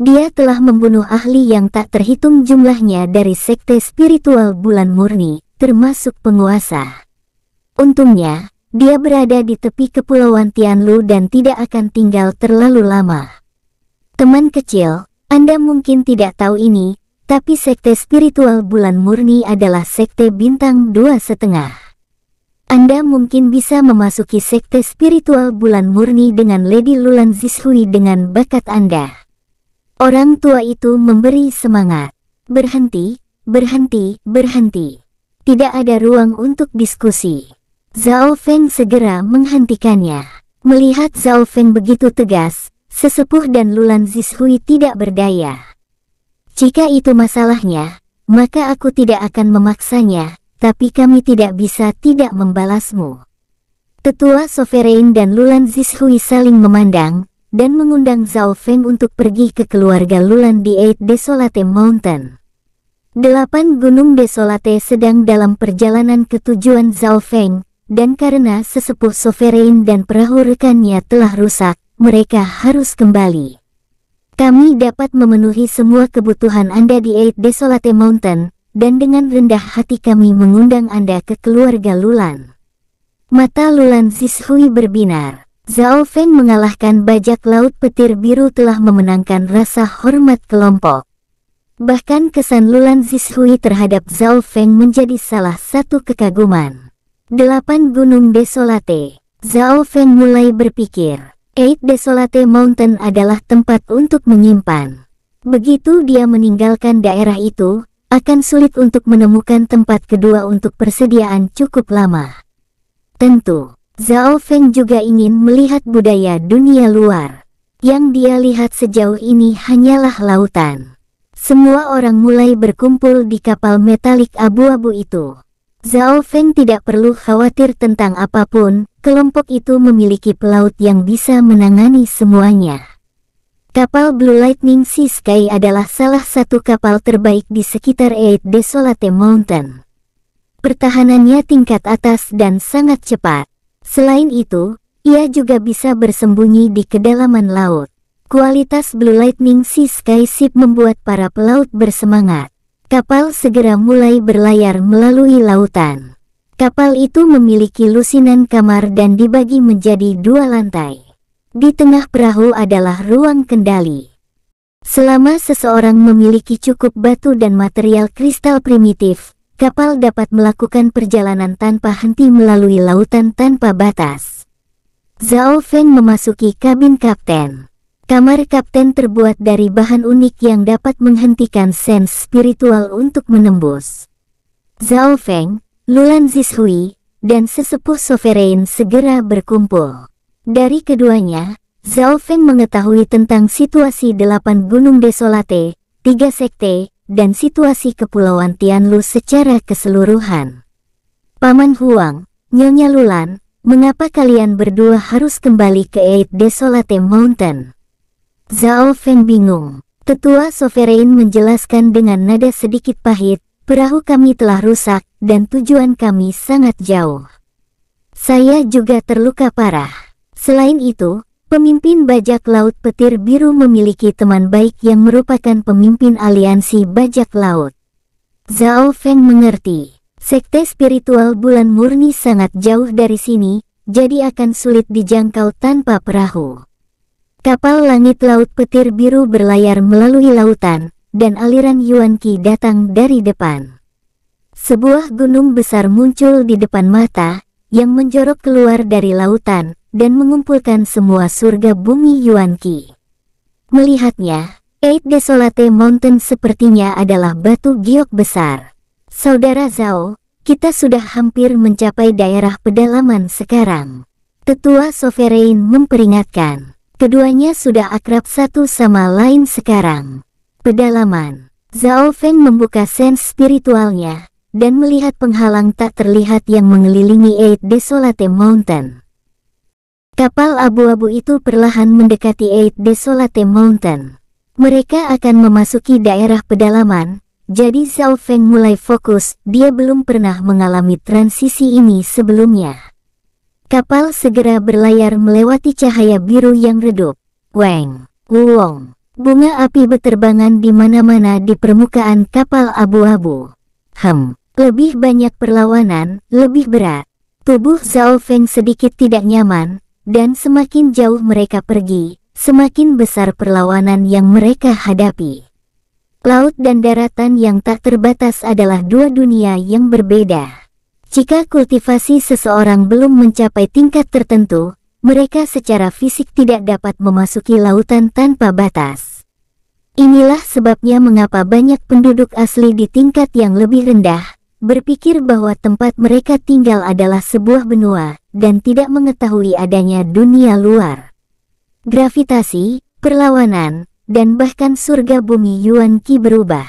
Dia telah membunuh ahli yang tak terhitung jumlahnya dari sekte spiritual bulan murni, termasuk penguasa. Untungnya, dia berada di tepi kepulauan Tianlu dan tidak akan tinggal terlalu lama. Teman kecil, Anda mungkin tidak tahu ini, tapi sekte spiritual bulan murni adalah sekte bintang dua setengah. Anda mungkin bisa memasuki sekte spiritual bulan murni dengan Lady Lulan Zishui dengan bakat Anda. Orang tua itu memberi semangat. Berhenti, berhenti, berhenti. Tidak ada ruang untuk diskusi. Zhao Feng segera menghentikannya. Melihat Zhao Feng begitu tegas, sesepuh dan Lulan Zishui tidak berdaya. Jika itu masalahnya, maka aku tidak akan memaksanya, tapi kami tidak bisa tidak membalasmu. Tetua Sovereign dan Lulan Zishui saling memandang, dan mengundang Zhao Feng untuk pergi ke keluarga Lulan di Eight Desolate Mountain. Delapan gunung Desolate sedang dalam perjalanan ke tujuan Zhao Feng, dan karena sesepuh Sovereign dan perahu rekannya telah rusak, mereka harus kembali. Kami dapat memenuhi semua kebutuhan Anda di Eight Desolate Mountain, dan dengan rendah hati kami mengundang Anda ke keluarga Lulan. Mata Lulan Zishui berbinar. Zhao Feng mengalahkan bajak laut petir biru telah memenangkan rasa hormat kelompok. Bahkan kesan Lulan Zishui terhadap Zhao Feng menjadi salah satu kekaguman. Delapan Gunung Desolate Zhao Feng mulai berpikir, Eight Desolate Mountain adalah tempat untuk menyimpan. Begitu dia meninggalkan daerah itu, akan sulit untuk menemukan tempat kedua untuk persediaan cukup lama. Tentu, Zhao Feng juga ingin melihat budaya dunia luar. Yang dia lihat sejauh ini hanyalah lautan. Semua orang mulai berkumpul di kapal metalik abu-abu itu. Zhao Feng tidak perlu khawatir tentang apapun, kelompok itu memiliki pelaut yang bisa menangani semuanya. Kapal Blue Lightning Sea Sky adalah salah satu kapal terbaik di sekitar Eight Desolate Mountain. Pertahanannya tingkat atas dan sangat cepat. Selain itu, ia juga bisa bersembunyi di kedalaman laut. Kualitas Blue Lightning Sea Skyship membuat para pelaut bersemangat. Kapal segera mulai berlayar melalui lautan. Kapal itu memiliki lusinan kamar dan dibagi menjadi dua lantai. Di tengah perahu adalah ruang kendali. Selama seseorang memiliki cukup batu dan material kristal primitif, kapal dapat melakukan perjalanan tanpa henti melalui lautan tanpa batas. Zhao Feng memasuki kabin kapten. Kamar kapten terbuat dari bahan unik yang dapat menghentikan sens spiritual untuk menembus. Zhao Feng, Lulan Zishui, dan sesepuh Sovereign segera berkumpul. Dari keduanya, Zhao Feng mengetahui tentang situasi delapan gunung desolate, tiga sekte, dan situasi Kepulauan Tianlu secara keseluruhan. Paman Huang, Nyonya Lulan, mengapa kalian berdua harus kembali ke Eight Desolate Mountain? Zhao Feng bingung. Tetua Sovereign menjelaskan dengan nada sedikit pahit, perahu kami telah rusak dan tujuan kami sangat jauh. Saya juga terluka parah. Selain itu, Pemimpin bajak laut petir biru memiliki teman baik yang merupakan pemimpin aliansi bajak laut. Zhao Feng mengerti, sekte spiritual bulan murni sangat jauh dari sini, jadi akan sulit dijangkau tanpa perahu. Kapal langit laut petir biru berlayar melalui lautan, dan aliran Yuan Qi datang dari depan. Sebuah gunung besar muncul di depan mata, yang menjorok keluar dari lautan, dan mengumpulkan semua surga bumi Yuan Qi. Melihatnya, Eight Desolate Mountain sepertinya adalah batu giok besar. Saudara Zhao, kita sudah hampir mencapai daerah pedalaman sekarang. Tetua Sovereign memperingatkan, keduanya sudah akrab satu sama lain sekarang. Pedalaman, Zhao Feng membuka sens spiritualnya, dan melihat penghalang tak terlihat yang mengelilingi Eight Desolate Mountain. Kapal abu-abu itu perlahan mendekati Eight Desolate Mountain. Mereka akan memasuki daerah pedalaman, jadi Zhao Feng mulai fokus, dia belum pernah mengalami transisi ini sebelumnya. Kapal segera berlayar melewati cahaya biru yang redup. Weng, Wuong, bunga api beterbangan di mana-mana di permukaan kapal abu-abu. Hem, lebih banyak perlawanan, lebih berat. Tubuh Zhao Feng sedikit tidak nyaman, dan semakin jauh mereka pergi, semakin besar perlawanan yang mereka hadapi. Laut dan daratan yang tak terbatas adalah dua dunia yang berbeda. Jika kultivasi seseorang belum mencapai tingkat tertentu, mereka secara fisik tidak dapat memasuki lautan tanpa batas. Inilah sebabnya mengapa banyak penduduk asli di tingkat yang lebih rendah berpikir bahwa tempat mereka tinggal adalah sebuah benua, dan tidak mengetahui adanya dunia luar. Gravitasi, perlawanan, dan bahkan surga bumi Yuan Qi berubah.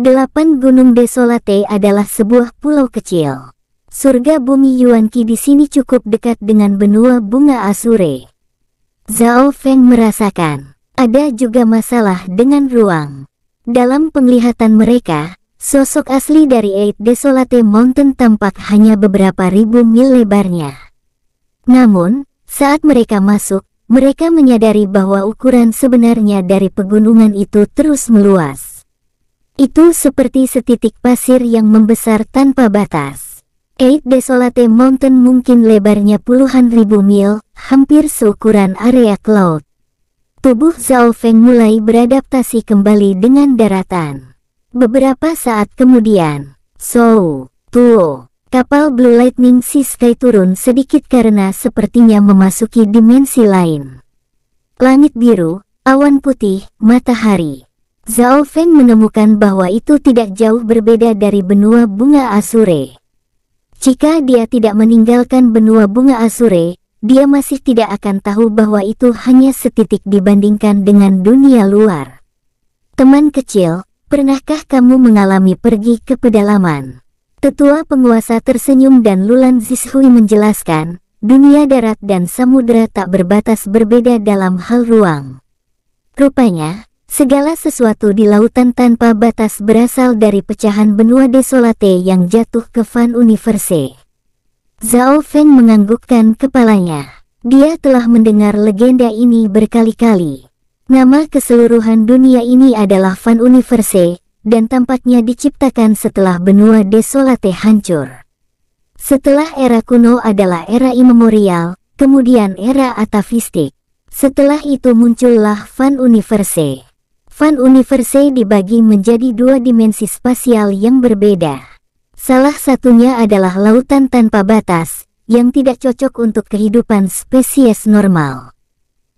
Delapan Gunung Desolate adalah sebuah pulau kecil. Surga bumi Yuan Qi di sini cukup dekat dengan benua bunga Asure. Zhao Feng merasakan, ada juga masalah dengan ruang. Dalam penglihatan mereka, sosok asli dari Eight Desolate Mountain tampak hanya beberapa ribu mil lebarnya. Namun, saat mereka masuk, mereka menyadari bahwa ukuran sebenarnya dari pegunungan itu terus meluas. Itu seperti setitik pasir yang membesar tanpa batas. Eight Desolate Mountain mungkin lebarnya puluhan ribu mil, hampir seukuran area cloud. Tubuh Zhao Feng mulai beradaptasi kembali dengan daratan. Beberapa saat kemudian, Zhou, Tuo, Kapal Blue Lightning Sea Sky turun sedikit karena sepertinya memasuki dimensi lain. Langit biru, awan putih, matahari. Zhao Feng menemukan bahwa itu tidak jauh berbeda dari benua bunga Asure. Jika dia tidak meninggalkan benua bunga Asure, dia masih tidak akan tahu bahwa itu hanya setitik dibandingkan dengan dunia luar. Teman kecil, pernahkah kamu mengalami pergi ke pedalaman? Tetua penguasa tersenyum dan Lulan Zishui menjelaskan, dunia darat dan samudera tak berbatas berbeda dalam hal ruang. Rupanya, segala sesuatu di lautan tanpa batas berasal dari pecahan benua desolate yang jatuh ke Van Universe. Zhao Feng menganggukkan kepalanya. Dia telah mendengar legenda ini berkali-kali. Nama keseluruhan dunia ini adalah Van Universe, dan tempatnya diciptakan setelah benua desolate hancur. Setelah era kuno adalah era imemorial, kemudian era atavistik. Setelah itu muncullah Van Universe. Van Universe dibagi menjadi dua dimensi spasial yang berbeda. Salah satunya adalah lautan tanpa batas, yang tidak cocok untuk kehidupan spesies normal.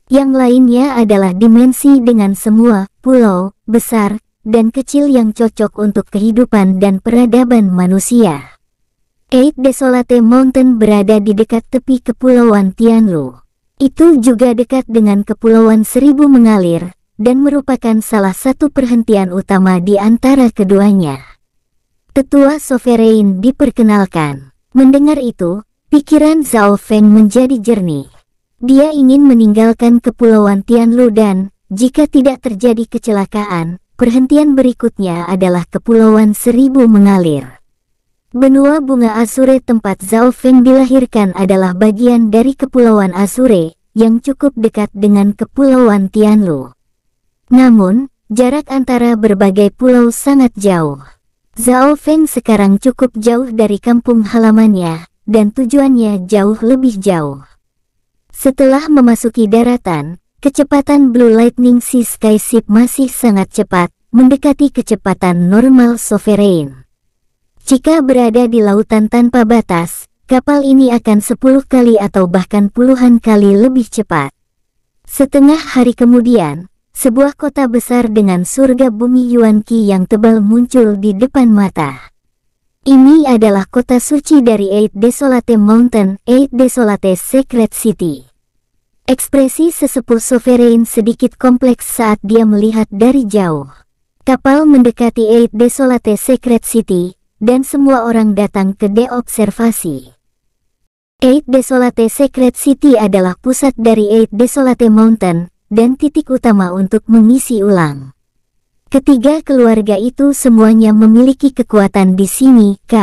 Yang lainnya adalah dimensi dengan semua pulau, besar, dan kecil yang cocok untuk kehidupan dan peradaban manusia. Cape Desolate Mountain berada di dekat tepi kepulauan Tianlu. Itu juga dekat dengan kepulauan Seribu Mengalir, dan merupakan salah satu perhentian utama di antara keduanya. Tetua Sovereign diperkenalkan. Mendengar itu, pikiran Zhao Feng menjadi jernih. Dia ingin meninggalkan kepulauan Tianlu dan, jika tidak terjadi kecelakaan, Perhentian berikutnya adalah Kepulauan Seribu Mengalir. Benua bunga Asure tempat Zhao Feng dilahirkan adalah bagian dari Kepulauan Asure yang cukup dekat dengan Kepulauan Tianlu. Namun, jarak antara berbagai pulau sangat jauh. Zhao Feng sekarang cukup jauh dari kampung halamannya dan tujuannya jauh lebih jauh. Setelah memasuki daratan, Kecepatan Blue Lightning Sea Skyship masih sangat cepat, mendekati kecepatan normal sovereign. Jika berada di lautan tanpa batas, kapal ini akan 10 kali atau bahkan puluhan kali lebih cepat. Setengah hari kemudian, sebuah kota besar dengan surga bumi Yuanqi yang tebal muncul di depan mata. Ini adalah kota suci dari Eight Desolate Mountain, Eight Desolate Secret City. Ekspresi sesepuh Sovereign sedikit kompleks saat dia melihat dari jauh. Kapal mendekati Eight Desolate Secret City, dan semua orang datang ke deobservasi. Eight Desolate Secret City adalah pusat dari Eight Desolate Mountain, dan titik utama untuk mengisi ulang. Ketiga keluarga itu semuanya memiliki kekuatan di sini, K.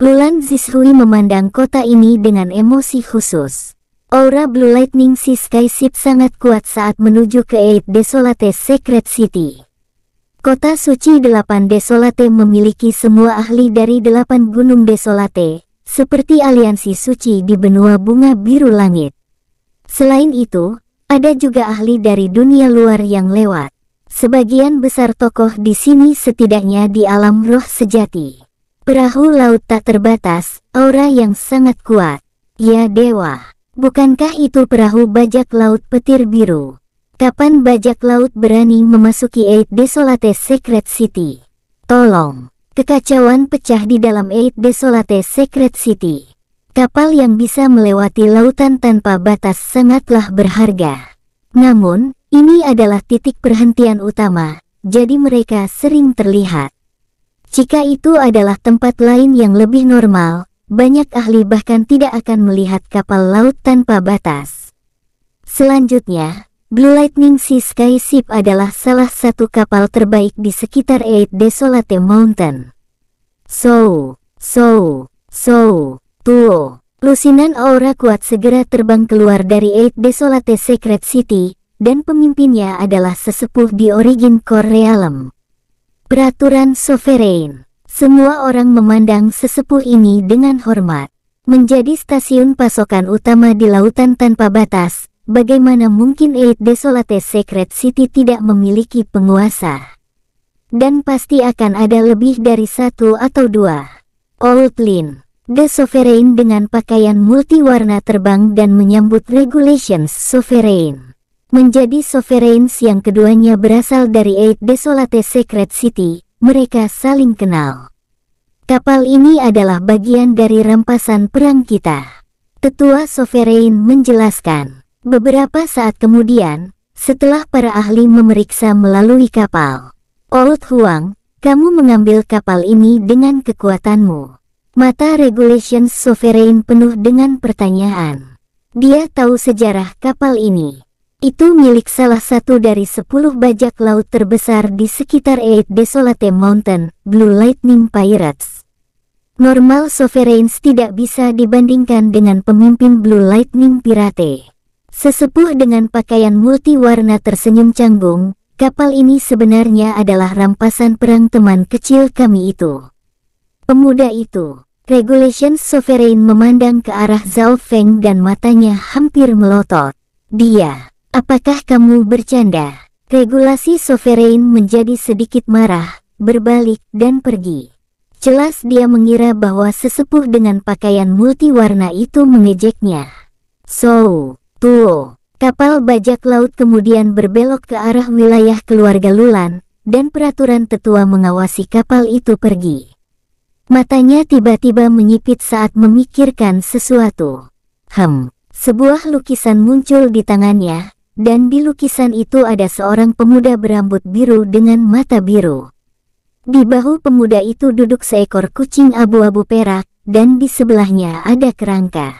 Lulan Zishui memandang kota ini dengan emosi khusus. Aura Blue Lightning si Skyship sangat kuat saat menuju ke Eight Desolate Secret City. Kota suci delapan Desolate memiliki semua ahli dari delapan gunung Desolate, seperti aliansi suci di benua bunga biru langit. Selain itu, ada juga ahli dari dunia luar yang lewat. Sebagian besar tokoh di sini setidaknya di alam roh sejati. Perahu laut tak terbatas, aura yang sangat kuat. Ya dewa. Bukankah itu perahu bajak laut petir biru? Kapan bajak laut berani memasuki Eid Desolate Secret City? Tolong! Kekacauan pecah di dalam Eid Desolate Secret City. Kapal yang bisa melewati lautan tanpa batas sangatlah berharga. Namun, ini adalah titik perhentian utama, jadi mereka sering terlihat. Jika itu adalah tempat lain yang lebih normal, banyak ahli bahkan tidak akan melihat kapal laut tanpa batas. Selanjutnya, Blue Lightning Sea Sky Ship adalah salah satu kapal terbaik di sekitar Eight Desolate Mountain. So, so, so, tuo, lusinan aura kuat segera terbang keluar dari Eight Desolate Secret City, dan pemimpinnya adalah sesepuh di Origin Core Realm. Peraturan Sovereign semua orang memandang sesepuh ini dengan hormat. Menjadi stasiun pasokan utama di lautan tanpa batas, bagaimana mungkin Eight Desolate Secret City tidak memiliki penguasa? Dan pasti akan ada lebih dari satu atau dua. Old Lin, The Sovereign dengan pakaian multiwarna terbang dan menyambut Regulations Sovereign menjadi sovereigns yang keduanya berasal dari Eight Desolate Secret City, mereka saling kenal. Kapal ini adalah bagian dari rampasan perang kita. Tetua Sovereign menjelaskan. Beberapa saat kemudian, setelah para ahli memeriksa melalui kapal, Old Huang, kamu mengambil kapal ini dengan kekuatanmu. Mata Regulations Sovereign penuh dengan pertanyaan. Dia tahu sejarah kapal ini. Itu milik salah satu dari sepuluh bajak laut terbesar di sekitar Eight Desolate Mountain, Blue Lightning Pirates. Normal Sovereigns tidak bisa dibandingkan dengan pemimpin Blue Lightning Pirate. Sesepuh dengan pakaian multiwarna tersenyum canggung, kapal ini sebenarnya adalah rampasan perang teman kecil kami itu. Pemuda itu, Regulation Sovereign memandang ke arah Zhao Feng dan matanya hampir melotot. Dia Apakah kamu bercanda? Regulasi sovereign menjadi sedikit marah, berbalik, dan pergi. Jelas dia mengira bahwa sesepuh dengan pakaian multiwarna itu mengejeknya. So, tuo, kapal bajak laut kemudian berbelok ke arah wilayah keluarga Lulan, dan peraturan tetua mengawasi kapal itu pergi. Matanya tiba-tiba menyipit saat memikirkan sesuatu. Hem, sebuah lukisan muncul di tangannya, dan di lukisan itu ada seorang pemuda berambut biru dengan mata biru. Di bahu pemuda itu duduk seekor kucing abu-abu perak, dan di sebelahnya ada kerangka.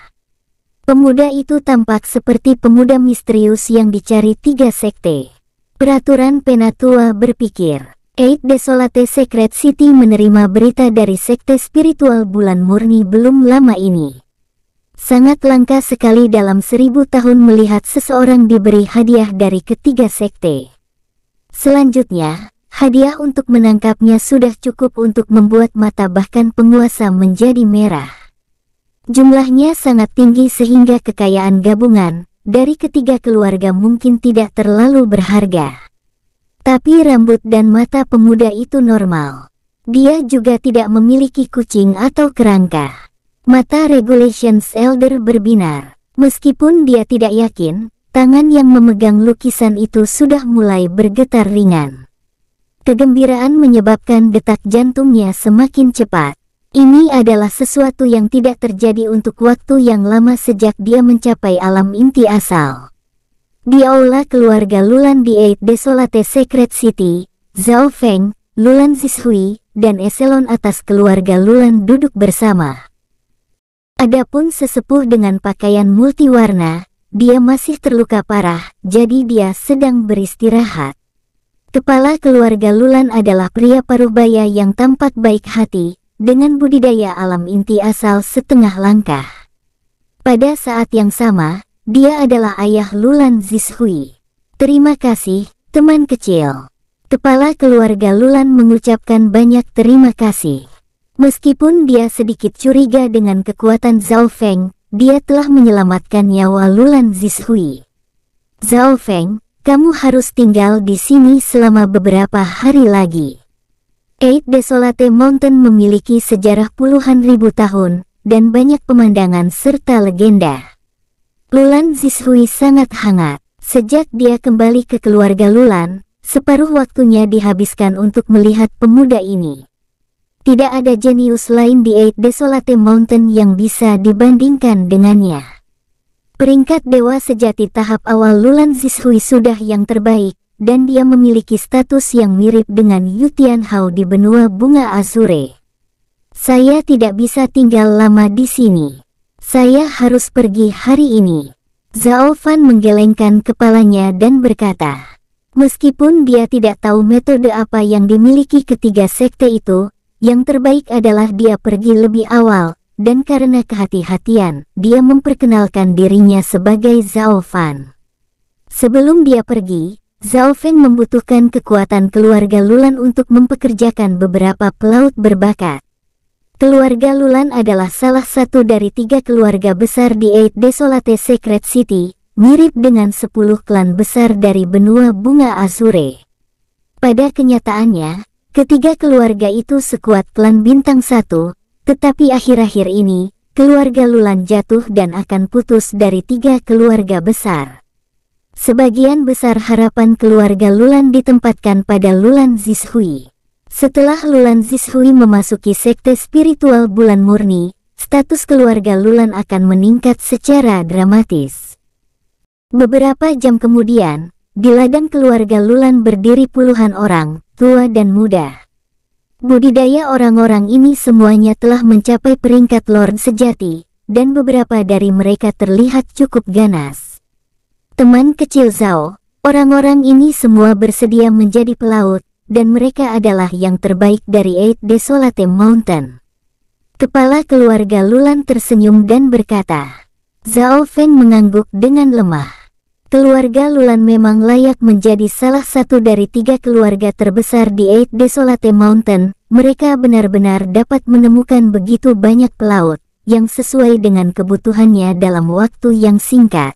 Pemuda itu tampak seperti pemuda misterius yang dicari tiga sekte. Peraturan Penatua berpikir, Eight Desolate Secret City menerima berita dari sekte spiritual bulan murni belum lama ini. Sangat langka sekali dalam seribu tahun melihat seseorang diberi hadiah dari ketiga sekte. Selanjutnya, hadiah untuk menangkapnya sudah cukup untuk membuat mata bahkan penguasa menjadi merah. Jumlahnya sangat tinggi sehingga kekayaan gabungan dari ketiga keluarga mungkin tidak terlalu berharga. Tapi rambut dan mata pemuda itu normal. Dia juga tidak memiliki kucing atau kerangka. Mata Regulations Elder berbinar. Meskipun dia tidak yakin, tangan yang memegang lukisan itu sudah mulai bergetar ringan. Kegembiraan menyebabkan detak jantungnya semakin cepat. Ini adalah sesuatu yang tidak terjadi untuk waktu yang lama sejak dia mencapai alam inti asal. Di aula keluarga Lulan di Eight Desolate Secret City, Zhao Feng, Lulan Zishui, dan Eselon atas keluarga Lulan duduk bersama. Adapun sesepuh dengan pakaian multiwarna, dia masih terluka parah, jadi dia sedang beristirahat. Kepala keluarga Lulan adalah pria parubaya yang tampak baik hati, dengan budidaya alam inti asal setengah langkah. Pada saat yang sama, dia adalah ayah Lulan Zishui. Terima kasih, teman kecil. Kepala keluarga Lulan mengucapkan banyak terima kasih. Meskipun dia sedikit curiga dengan kekuatan Zhao Feng, dia telah menyelamatkan nyawa Lulan Zishui. Zhao Feng, kamu harus tinggal di sini selama beberapa hari lagi. Eight Desolate Mountain memiliki sejarah puluhan ribu tahun, dan banyak pemandangan serta legenda. Lulan Zishui sangat hangat. Sejak dia kembali ke keluarga Lulan, separuh waktunya dihabiskan untuk melihat pemuda ini. Tidak ada jenius lain di Eight Desolate Mountain yang bisa dibandingkan dengannya. Peringkat dewa sejati tahap awal Lulan Zishui sudah yang terbaik, dan dia memiliki status yang mirip dengan Yutian Hao di benua bunga Azure. Saya tidak bisa tinggal lama di sini. Saya harus pergi hari ini. Zhao Fan menggelengkan kepalanya dan berkata, meskipun dia tidak tahu metode apa yang dimiliki ketiga sekte itu, yang terbaik adalah dia pergi lebih awal, dan karena kehati-hatian, dia memperkenalkan dirinya sebagai Zhao Fan. Sebelum dia pergi, Zhao Feng membutuhkan kekuatan keluarga Lulan untuk mempekerjakan beberapa pelaut berbakat. Keluarga Lulan adalah salah satu dari tiga keluarga besar di Eight Desolate Secret City, mirip dengan sepuluh klan besar dari benua bunga Azure. Pada kenyataannya, Ketiga keluarga itu sekuat klan bintang satu, tetapi akhir-akhir ini, keluarga Lulan jatuh dan akan putus dari tiga keluarga besar. Sebagian besar harapan keluarga Lulan ditempatkan pada Lulan Zishui. Setelah Lulan Zishui memasuki sekte spiritual bulan murni, status keluarga Lulan akan meningkat secara dramatis. Beberapa jam kemudian, di ladang keluarga Lulan berdiri puluhan orang, tua dan muda. Budidaya orang-orang ini semuanya telah mencapai peringkat lord sejati, dan beberapa dari mereka terlihat cukup ganas. Teman kecil Zhao, orang-orang ini semua bersedia menjadi pelaut, dan mereka adalah yang terbaik dari Eight Desolate Mountain. Kepala keluarga Lulan tersenyum dan berkata, Zhao Feng mengangguk dengan lemah. Keluarga Lulan memang layak menjadi salah satu dari tiga keluarga terbesar di Eight Desolate Mountain. Mereka benar-benar dapat menemukan begitu banyak pelaut yang sesuai dengan kebutuhannya dalam waktu yang singkat.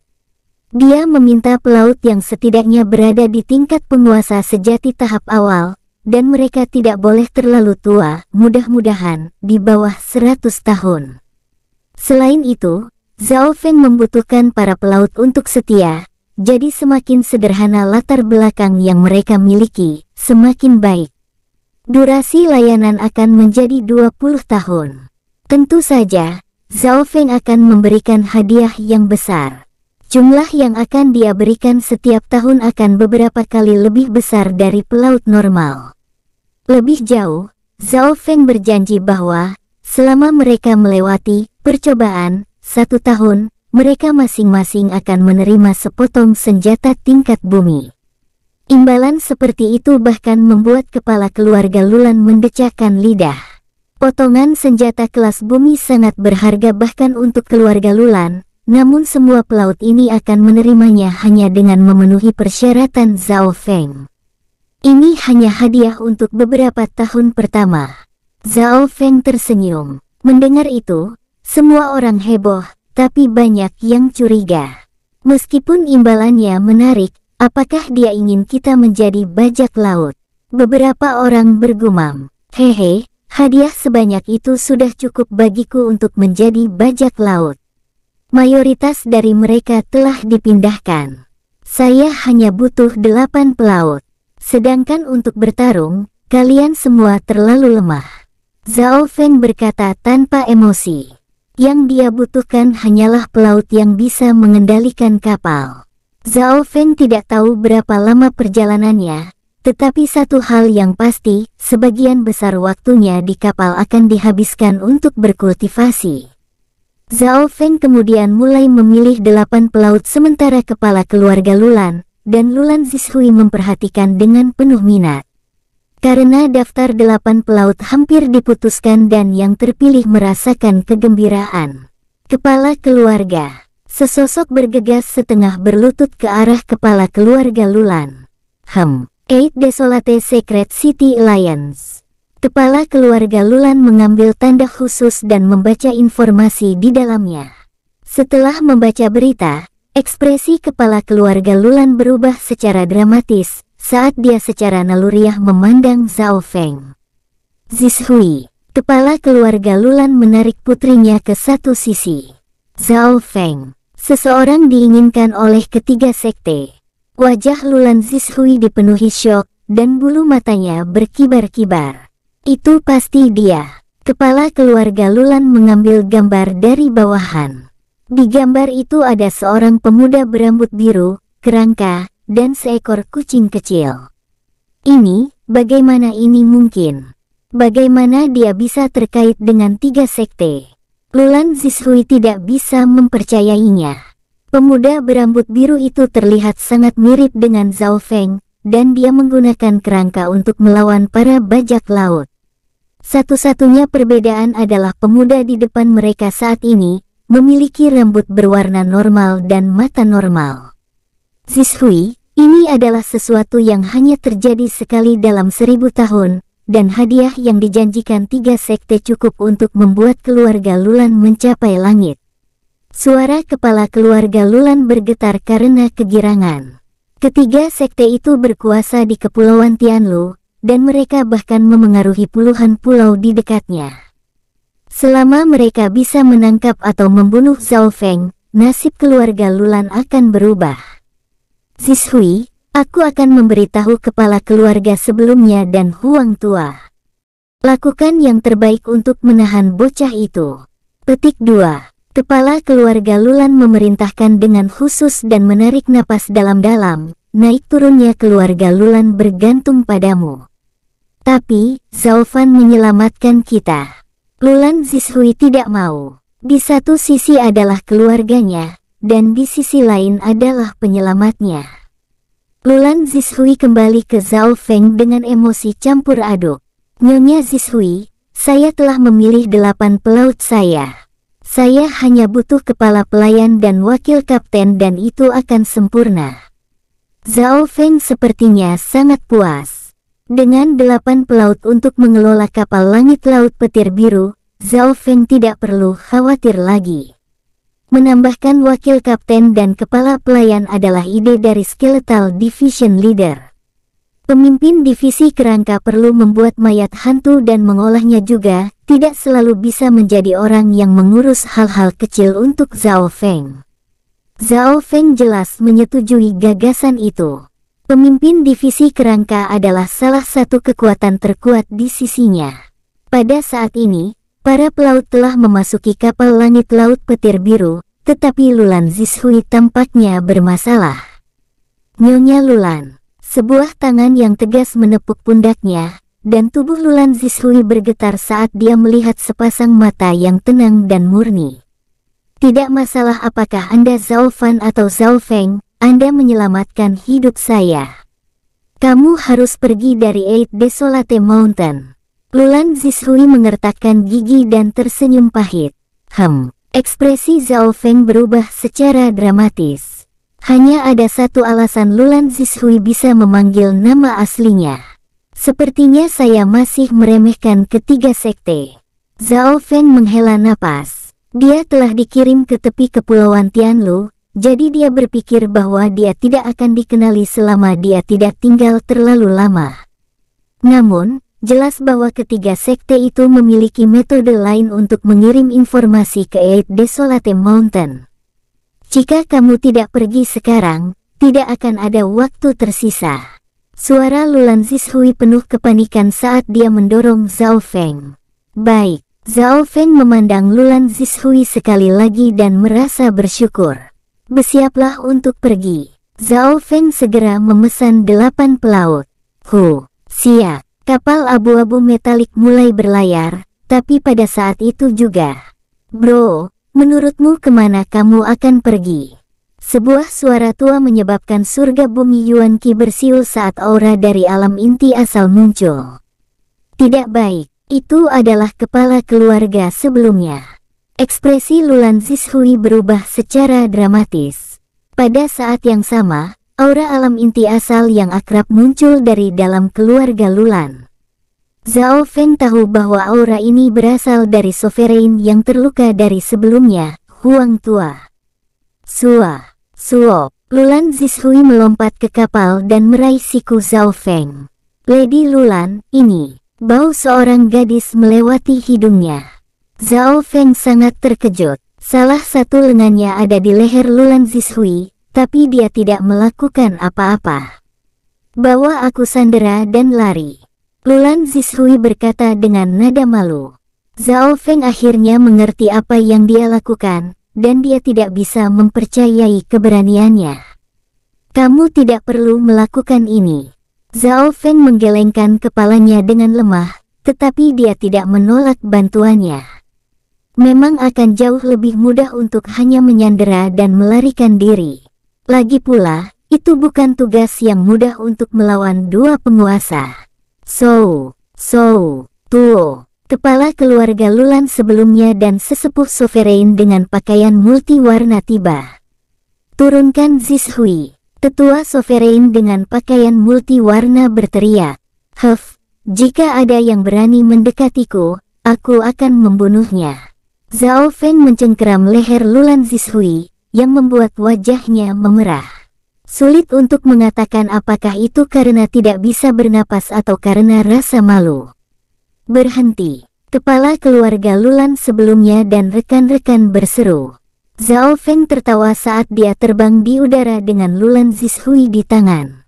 Dia meminta pelaut yang setidaknya berada di tingkat penguasa sejati tahap awal, dan mereka tidak boleh terlalu tua, mudah-mudahan di bawah 100 tahun. Selain itu, Zhao Feng membutuhkan para pelaut untuk setia, jadi semakin sederhana latar belakang yang mereka miliki, semakin baik. Durasi layanan akan menjadi 20 tahun. Tentu saja, Zhao Feng akan memberikan hadiah yang besar. Jumlah yang akan dia berikan setiap tahun akan beberapa kali lebih besar dari pelaut normal. Lebih jauh, Zhao Feng berjanji bahwa selama mereka melewati percobaan satu tahun, mereka masing-masing akan menerima sepotong senjata tingkat bumi. Imbalan seperti itu bahkan membuat kepala keluarga Lulan mendecahkan lidah. Potongan senjata kelas bumi sangat berharga bahkan untuk keluarga Lulan, namun semua pelaut ini akan menerimanya hanya dengan memenuhi persyaratan Zhao Feng. Ini hanya hadiah untuk beberapa tahun pertama. Zhao Feng tersenyum. Mendengar itu, semua orang heboh, tapi banyak yang curiga. Meskipun imbalannya menarik, apakah dia ingin kita menjadi bajak laut? Beberapa orang bergumam, hehe, hadiah sebanyak itu sudah cukup bagiku untuk menjadi bajak laut. Mayoritas dari mereka telah dipindahkan. Saya hanya butuh delapan pelaut. Sedangkan untuk bertarung, kalian semua terlalu lemah. Zhao Feng berkata tanpa emosi. Yang dia butuhkan hanyalah pelaut yang bisa mengendalikan kapal. Zhao Feng tidak tahu berapa lama perjalanannya, tetapi satu hal yang pasti, sebagian besar waktunya di kapal akan dihabiskan untuk berkultivasi. Zhao Feng kemudian mulai memilih delapan pelaut sementara kepala keluarga Lulan, dan Lulan Zishui memperhatikan dengan penuh minat karena daftar delapan pelaut hampir diputuskan dan yang terpilih merasakan kegembiraan. Kepala keluarga, sesosok bergegas setengah berlutut ke arah kepala keluarga Lulan. Hem, Eight Desolate Secret City Alliance. Kepala keluarga Lulan mengambil tanda khusus dan membaca informasi di dalamnya. Setelah membaca berita, ekspresi kepala keluarga Lulan berubah secara dramatis, saat dia secara naluriah memandang Zhao Feng. Zishui, kepala keluarga Lulan menarik putrinya ke satu sisi. Zhao Feng, seseorang diinginkan oleh ketiga sekte. Wajah Lulan Zishui dipenuhi syok dan bulu matanya berkibar-kibar. Itu pasti dia. Kepala keluarga Lulan mengambil gambar dari bawahan. Di gambar itu ada seorang pemuda berambut biru, kerangka, dan seekor kucing kecil. Ini, bagaimana ini mungkin? Bagaimana dia bisa terkait dengan tiga sekte? Lulan Zishui tidak bisa mempercayainya. Pemuda berambut biru itu terlihat sangat mirip dengan Zhao Feng, dan dia menggunakan kerangka untuk melawan para bajak laut. Satu-satunya perbedaan adalah pemuda di depan mereka saat ini memiliki rambut berwarna normal dan mata normal. Zishui, ini adalah sesuatu yang hanya terjadi sekali dalam seribu tahun, dan hadiah yang dijanjikan tiga sekte cukup untuk membuat keluarga Lulan mencapai langit. Suara kepala keluarga Lulan bergetar karena kegirangan. Ketiga sekte itu berkuasa di Kepulauan Tianlu, dan mereka bahkan memengaruhi puluhan pulau di dekatnya. Selama mereka bisa menangkap atau membunuh Zhao Feng, nasib keluarga Lulan akan berubah. Sishui, aku akan memberitahu kepala keluarga sebelumnya dan Huang Tua. Lakukan yang terbaik untuk menahan bocah itu. Petik 2. Kepala keluarga Lulan memerintahkan dengan khusus dan menarik napas dalam-dalam, naik turunnya keluarga Lulan bergantung padamu. Tapi, Fan menyelamatkan kita. Lulan Zishui tidak mau. Di satu sisi adalah keluarganya, dan di sisi lain adalah penyelamatnya. Lulan Zishui kembali ke Zhao Feng dengan emosi campur aduk. Nyonya Zishui, saya telah memilih delapan pelaut saya. Saya hanya butuh kepala pelayan dan wakil kapten dan itu akan sempurna. Zhao Feng sepertinya sangat puas. Dengan delapan pelaut untuk mengelola kapal langit laut petir biru, Zhao Feng tidak perlu khawatir lagi. Menambahkan wakil kapten dan kepala pelayan adalah ide dari Skeletal Division Leader. Pemimpin divisi kerangka perlu membuat mayat hantu dan mengolahnya juga, tidak selalu bisa menjadi orang yang mengurus hal-hal kecil untuk Zhao Feng. Zhao Feng jelas menyetujui gagasan itu. Pemimpin divisi kerangka adalah salah satu kekuatan terkuat di sisinya. Pada saat ini, Para pelaut telah memasuki kapal langit laut petir biru, tetapi Lulan Zishui tampaknya bermasalah. Nyonya Lulan, sebuah tangan yang tegas menepuk pundaknya, dan tubuh Lulan Zishui bergetar saat dia melihat sepasang mata yang tenang dan murni. Tidak masalah apakah Anda Fan atau Feng, Anda menyelamatkan hidup saya. Kamu harus pergi dari Eight Desolate Mountain. Lulan Zishui mengertakkan gigi dan tersenyum pahit. Hem, ekspresi Zhao Feng berubah secara dramatis. Hanya ada satu alasan Lulan Zishui bisa memanggil nama aslinya. Sepertinya saya masih meremehkan ketiga sekte. Zhao Feng menghela napas. Dia telah dikirim ke tepi kepulauan Tianlu, jadi dia berpikir bahwa dia tidak akan dikenali selama dia tidak tinggal terlalu lama. Namun, jelas bahwa ketiga sekte itu memiliki metode lain untuk mengirim informasi ke Eight Desolate Mountain. Jika kamu tidak pergi sekarang, tidak akan ada waktu tersisa. Suara Lulan Zishui penuh kepanikan saat dia mendorong Zhao Feng. Baik, Zhao Feng memandang Lulan Zishui sekali lagi dan merasa bersyukur. Bersiaplah untuk pergi. Zhao Feng segera memesan delapan pelaut. Hu, siap. Kapal abu-abu metalik mulai berlayar, tapi pada saat itu juga. Bro, menurutmu kemana kamu akan pergi? Sebuah suara tua menyebabkan surga bumi Yuan Qi bersiul saat aura dari alam inti asal muncul. Tidak baik, itu adalah kepala keluarga sebelumnya. Ekspresi Lulan Zishui berubah secara dramatis. Pada saat yang sama, Aura alam inti asal yang akrab muncul dari dalam keluarga Lulan. Zhao Feng tahu bahwa aura ini berasal dari sovereign yang terluka dari sebelumnya, Huang Tua. Sua, Suop, Lulan Zishui melompat ke kapal dan meraih siku Zhao Feng. Lady Lulan, ini, bau seorang gadis melewati hidungnya. Zhao Feng sangat terkejut. Salah satu lengannya ada di leher Lulan Zishui, tapi dia tidak melakukan apa-apa. Bawa aku sandera dan lari. Lulan Zishui berkata dengan nada malu. Zhao Feng akhirnya mengerti apa yang dia lakukan, dan dia tidak bisa mempercayai keberaniannya. Kamu tidak perlu melakukan ini. Zhao Feng menggelengkan kepalanya dengan lemah, tetapi dia tidak menolak bantuannya. Memang akan jauh lebih mudah untuk hanya menyandera dan melarikan diri. Lagi pula, itu bukan tugas yang mudah untuk melawan dua penguasa. So, so, tuo. Kepala keluarga Lulan sebelumnya dan sesepuh sovereign dengan pakaian multiwarna tiba. Turunkan Zishui, tetua sovereign dengan pakaian multiwarna berteriak. Huff, jika ada yang berani mendekatiku, aku akan membunuhnya. Zhao Feng mencengkeram leher Lulan Zishui, yang membuat wajahnya memerah. Sulit untuk mengatakan apakah itu karena tidak bisa bernapas atau karena rasa malu. Berhenti. Kepala keluarga Lulan sebelumnya dan rekan-rekan berseru. Zhao Feng tertawa saat dia terbang di udara dengan Lulan Zishui di tangan.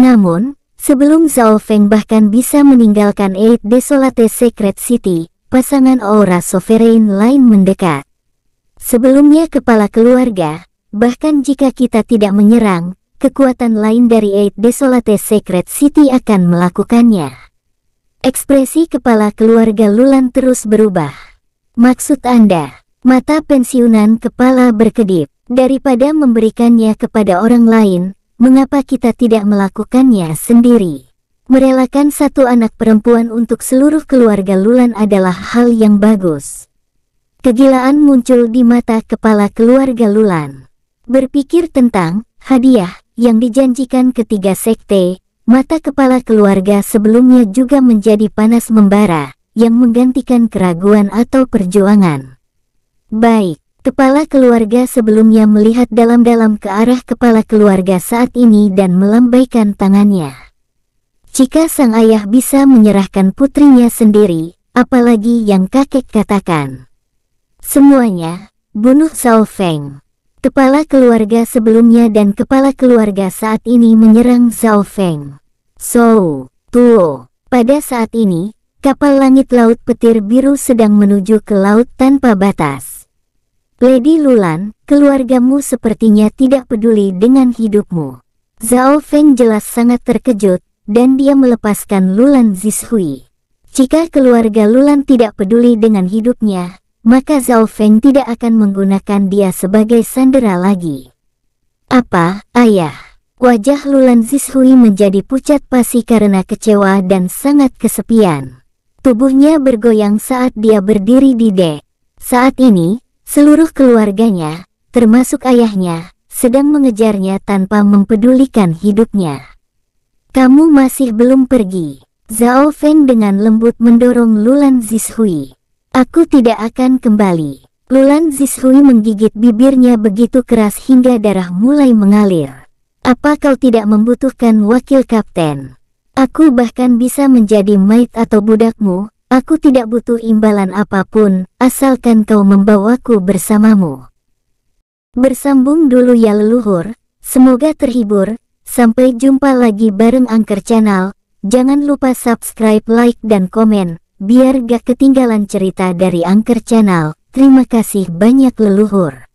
Namun, sebelum Zhao Feng bahkan bisa meninggalkan Eight Desolate Secret City, pasangan Aura Sovereign lain mendekat. Sebelumnya kepala keluarga, bahkan jika kita tidak menyerang, kekuatan lain dari Eight Desolate Secret City akan melakukannya. Ekspresi kepala keluarga Lulan terus berubah. Maksud Anda, mata pensiunan kepala berkedip, daripada memberikannya kepada orang lain, mengapa kita tidak melakukannya sendiri? Merelakan satu anak perempuan untuk seluruh keluarga Lulan adalah hal yang bagus. Kegilaan muncul di mata kepala keluarga Lulan. Berpikir tentang hadiah yang dijanjikan ketiga sekte, mata kepala keluarga sebelumnya juga menjadi panas membara, yang menggantikan keraguan atau perjuangan. Baik, kepala keluarga sebelumnya melihat dalam-dalam ke arah kepala keluarga saat ini dan melambaikan tangannya. Jika sang ayah bisa menyerahkan putrinya sendiri, apalagi yang kakek katakan. Semuanya, bunuh Zhao Feng. Kepala keluarga sebelumnya dan kepala keluarga saat ini menyerang Zhao Feng. So, Tuo, pada saat ini, kapal langit laut petir biru sedang menuju ke laut tanpa batas. Lady Lulan, keluargamu sepertinya tidak peduli dengan hidupmu. Zhao Feng jelas sangat terkejut, dan dia melepaskan Lulan Zishui. Jika keluarga Lulan tidak peduli dengan hidupnya, maka Zhao Feng tidak akan menggunakan dia sebagai sandera lagi. Apa, ayah? Wajah Lulan Zishui menjadi pucat pasi karena kecewa dan sangat kesepian. Tubuhnya bergoyang saat dia berdiri di dek. Saat ini, seluruh keluarganya, termasuk ayahnya, sedang mengejarnya tanpa mempedulikan hidupnya. Kamu masih belum pergi. Zhao Feng dengan lembut mendorong Lulan Zishui. Aku tidak akan kembali. Lulan Zishui menggigit bibirnya begitu keras hingga darah mulai mengalir. Apa kau tidak membutuhkan wakil kapten? Aku bahkan bisa menjadi maid atau budakmu, aku tidak butuh imbalan apapun, asalkan kau membawaku bersamamu. Bersambung dulu ya leluhur, semoga terhibur, sampai jumpa lagi bareng Angker Channel, jangan lupa subscribe, like dan komen, biar gak ketinggalan cerita dari Angker Channel. Terima kasih banyak leluhur.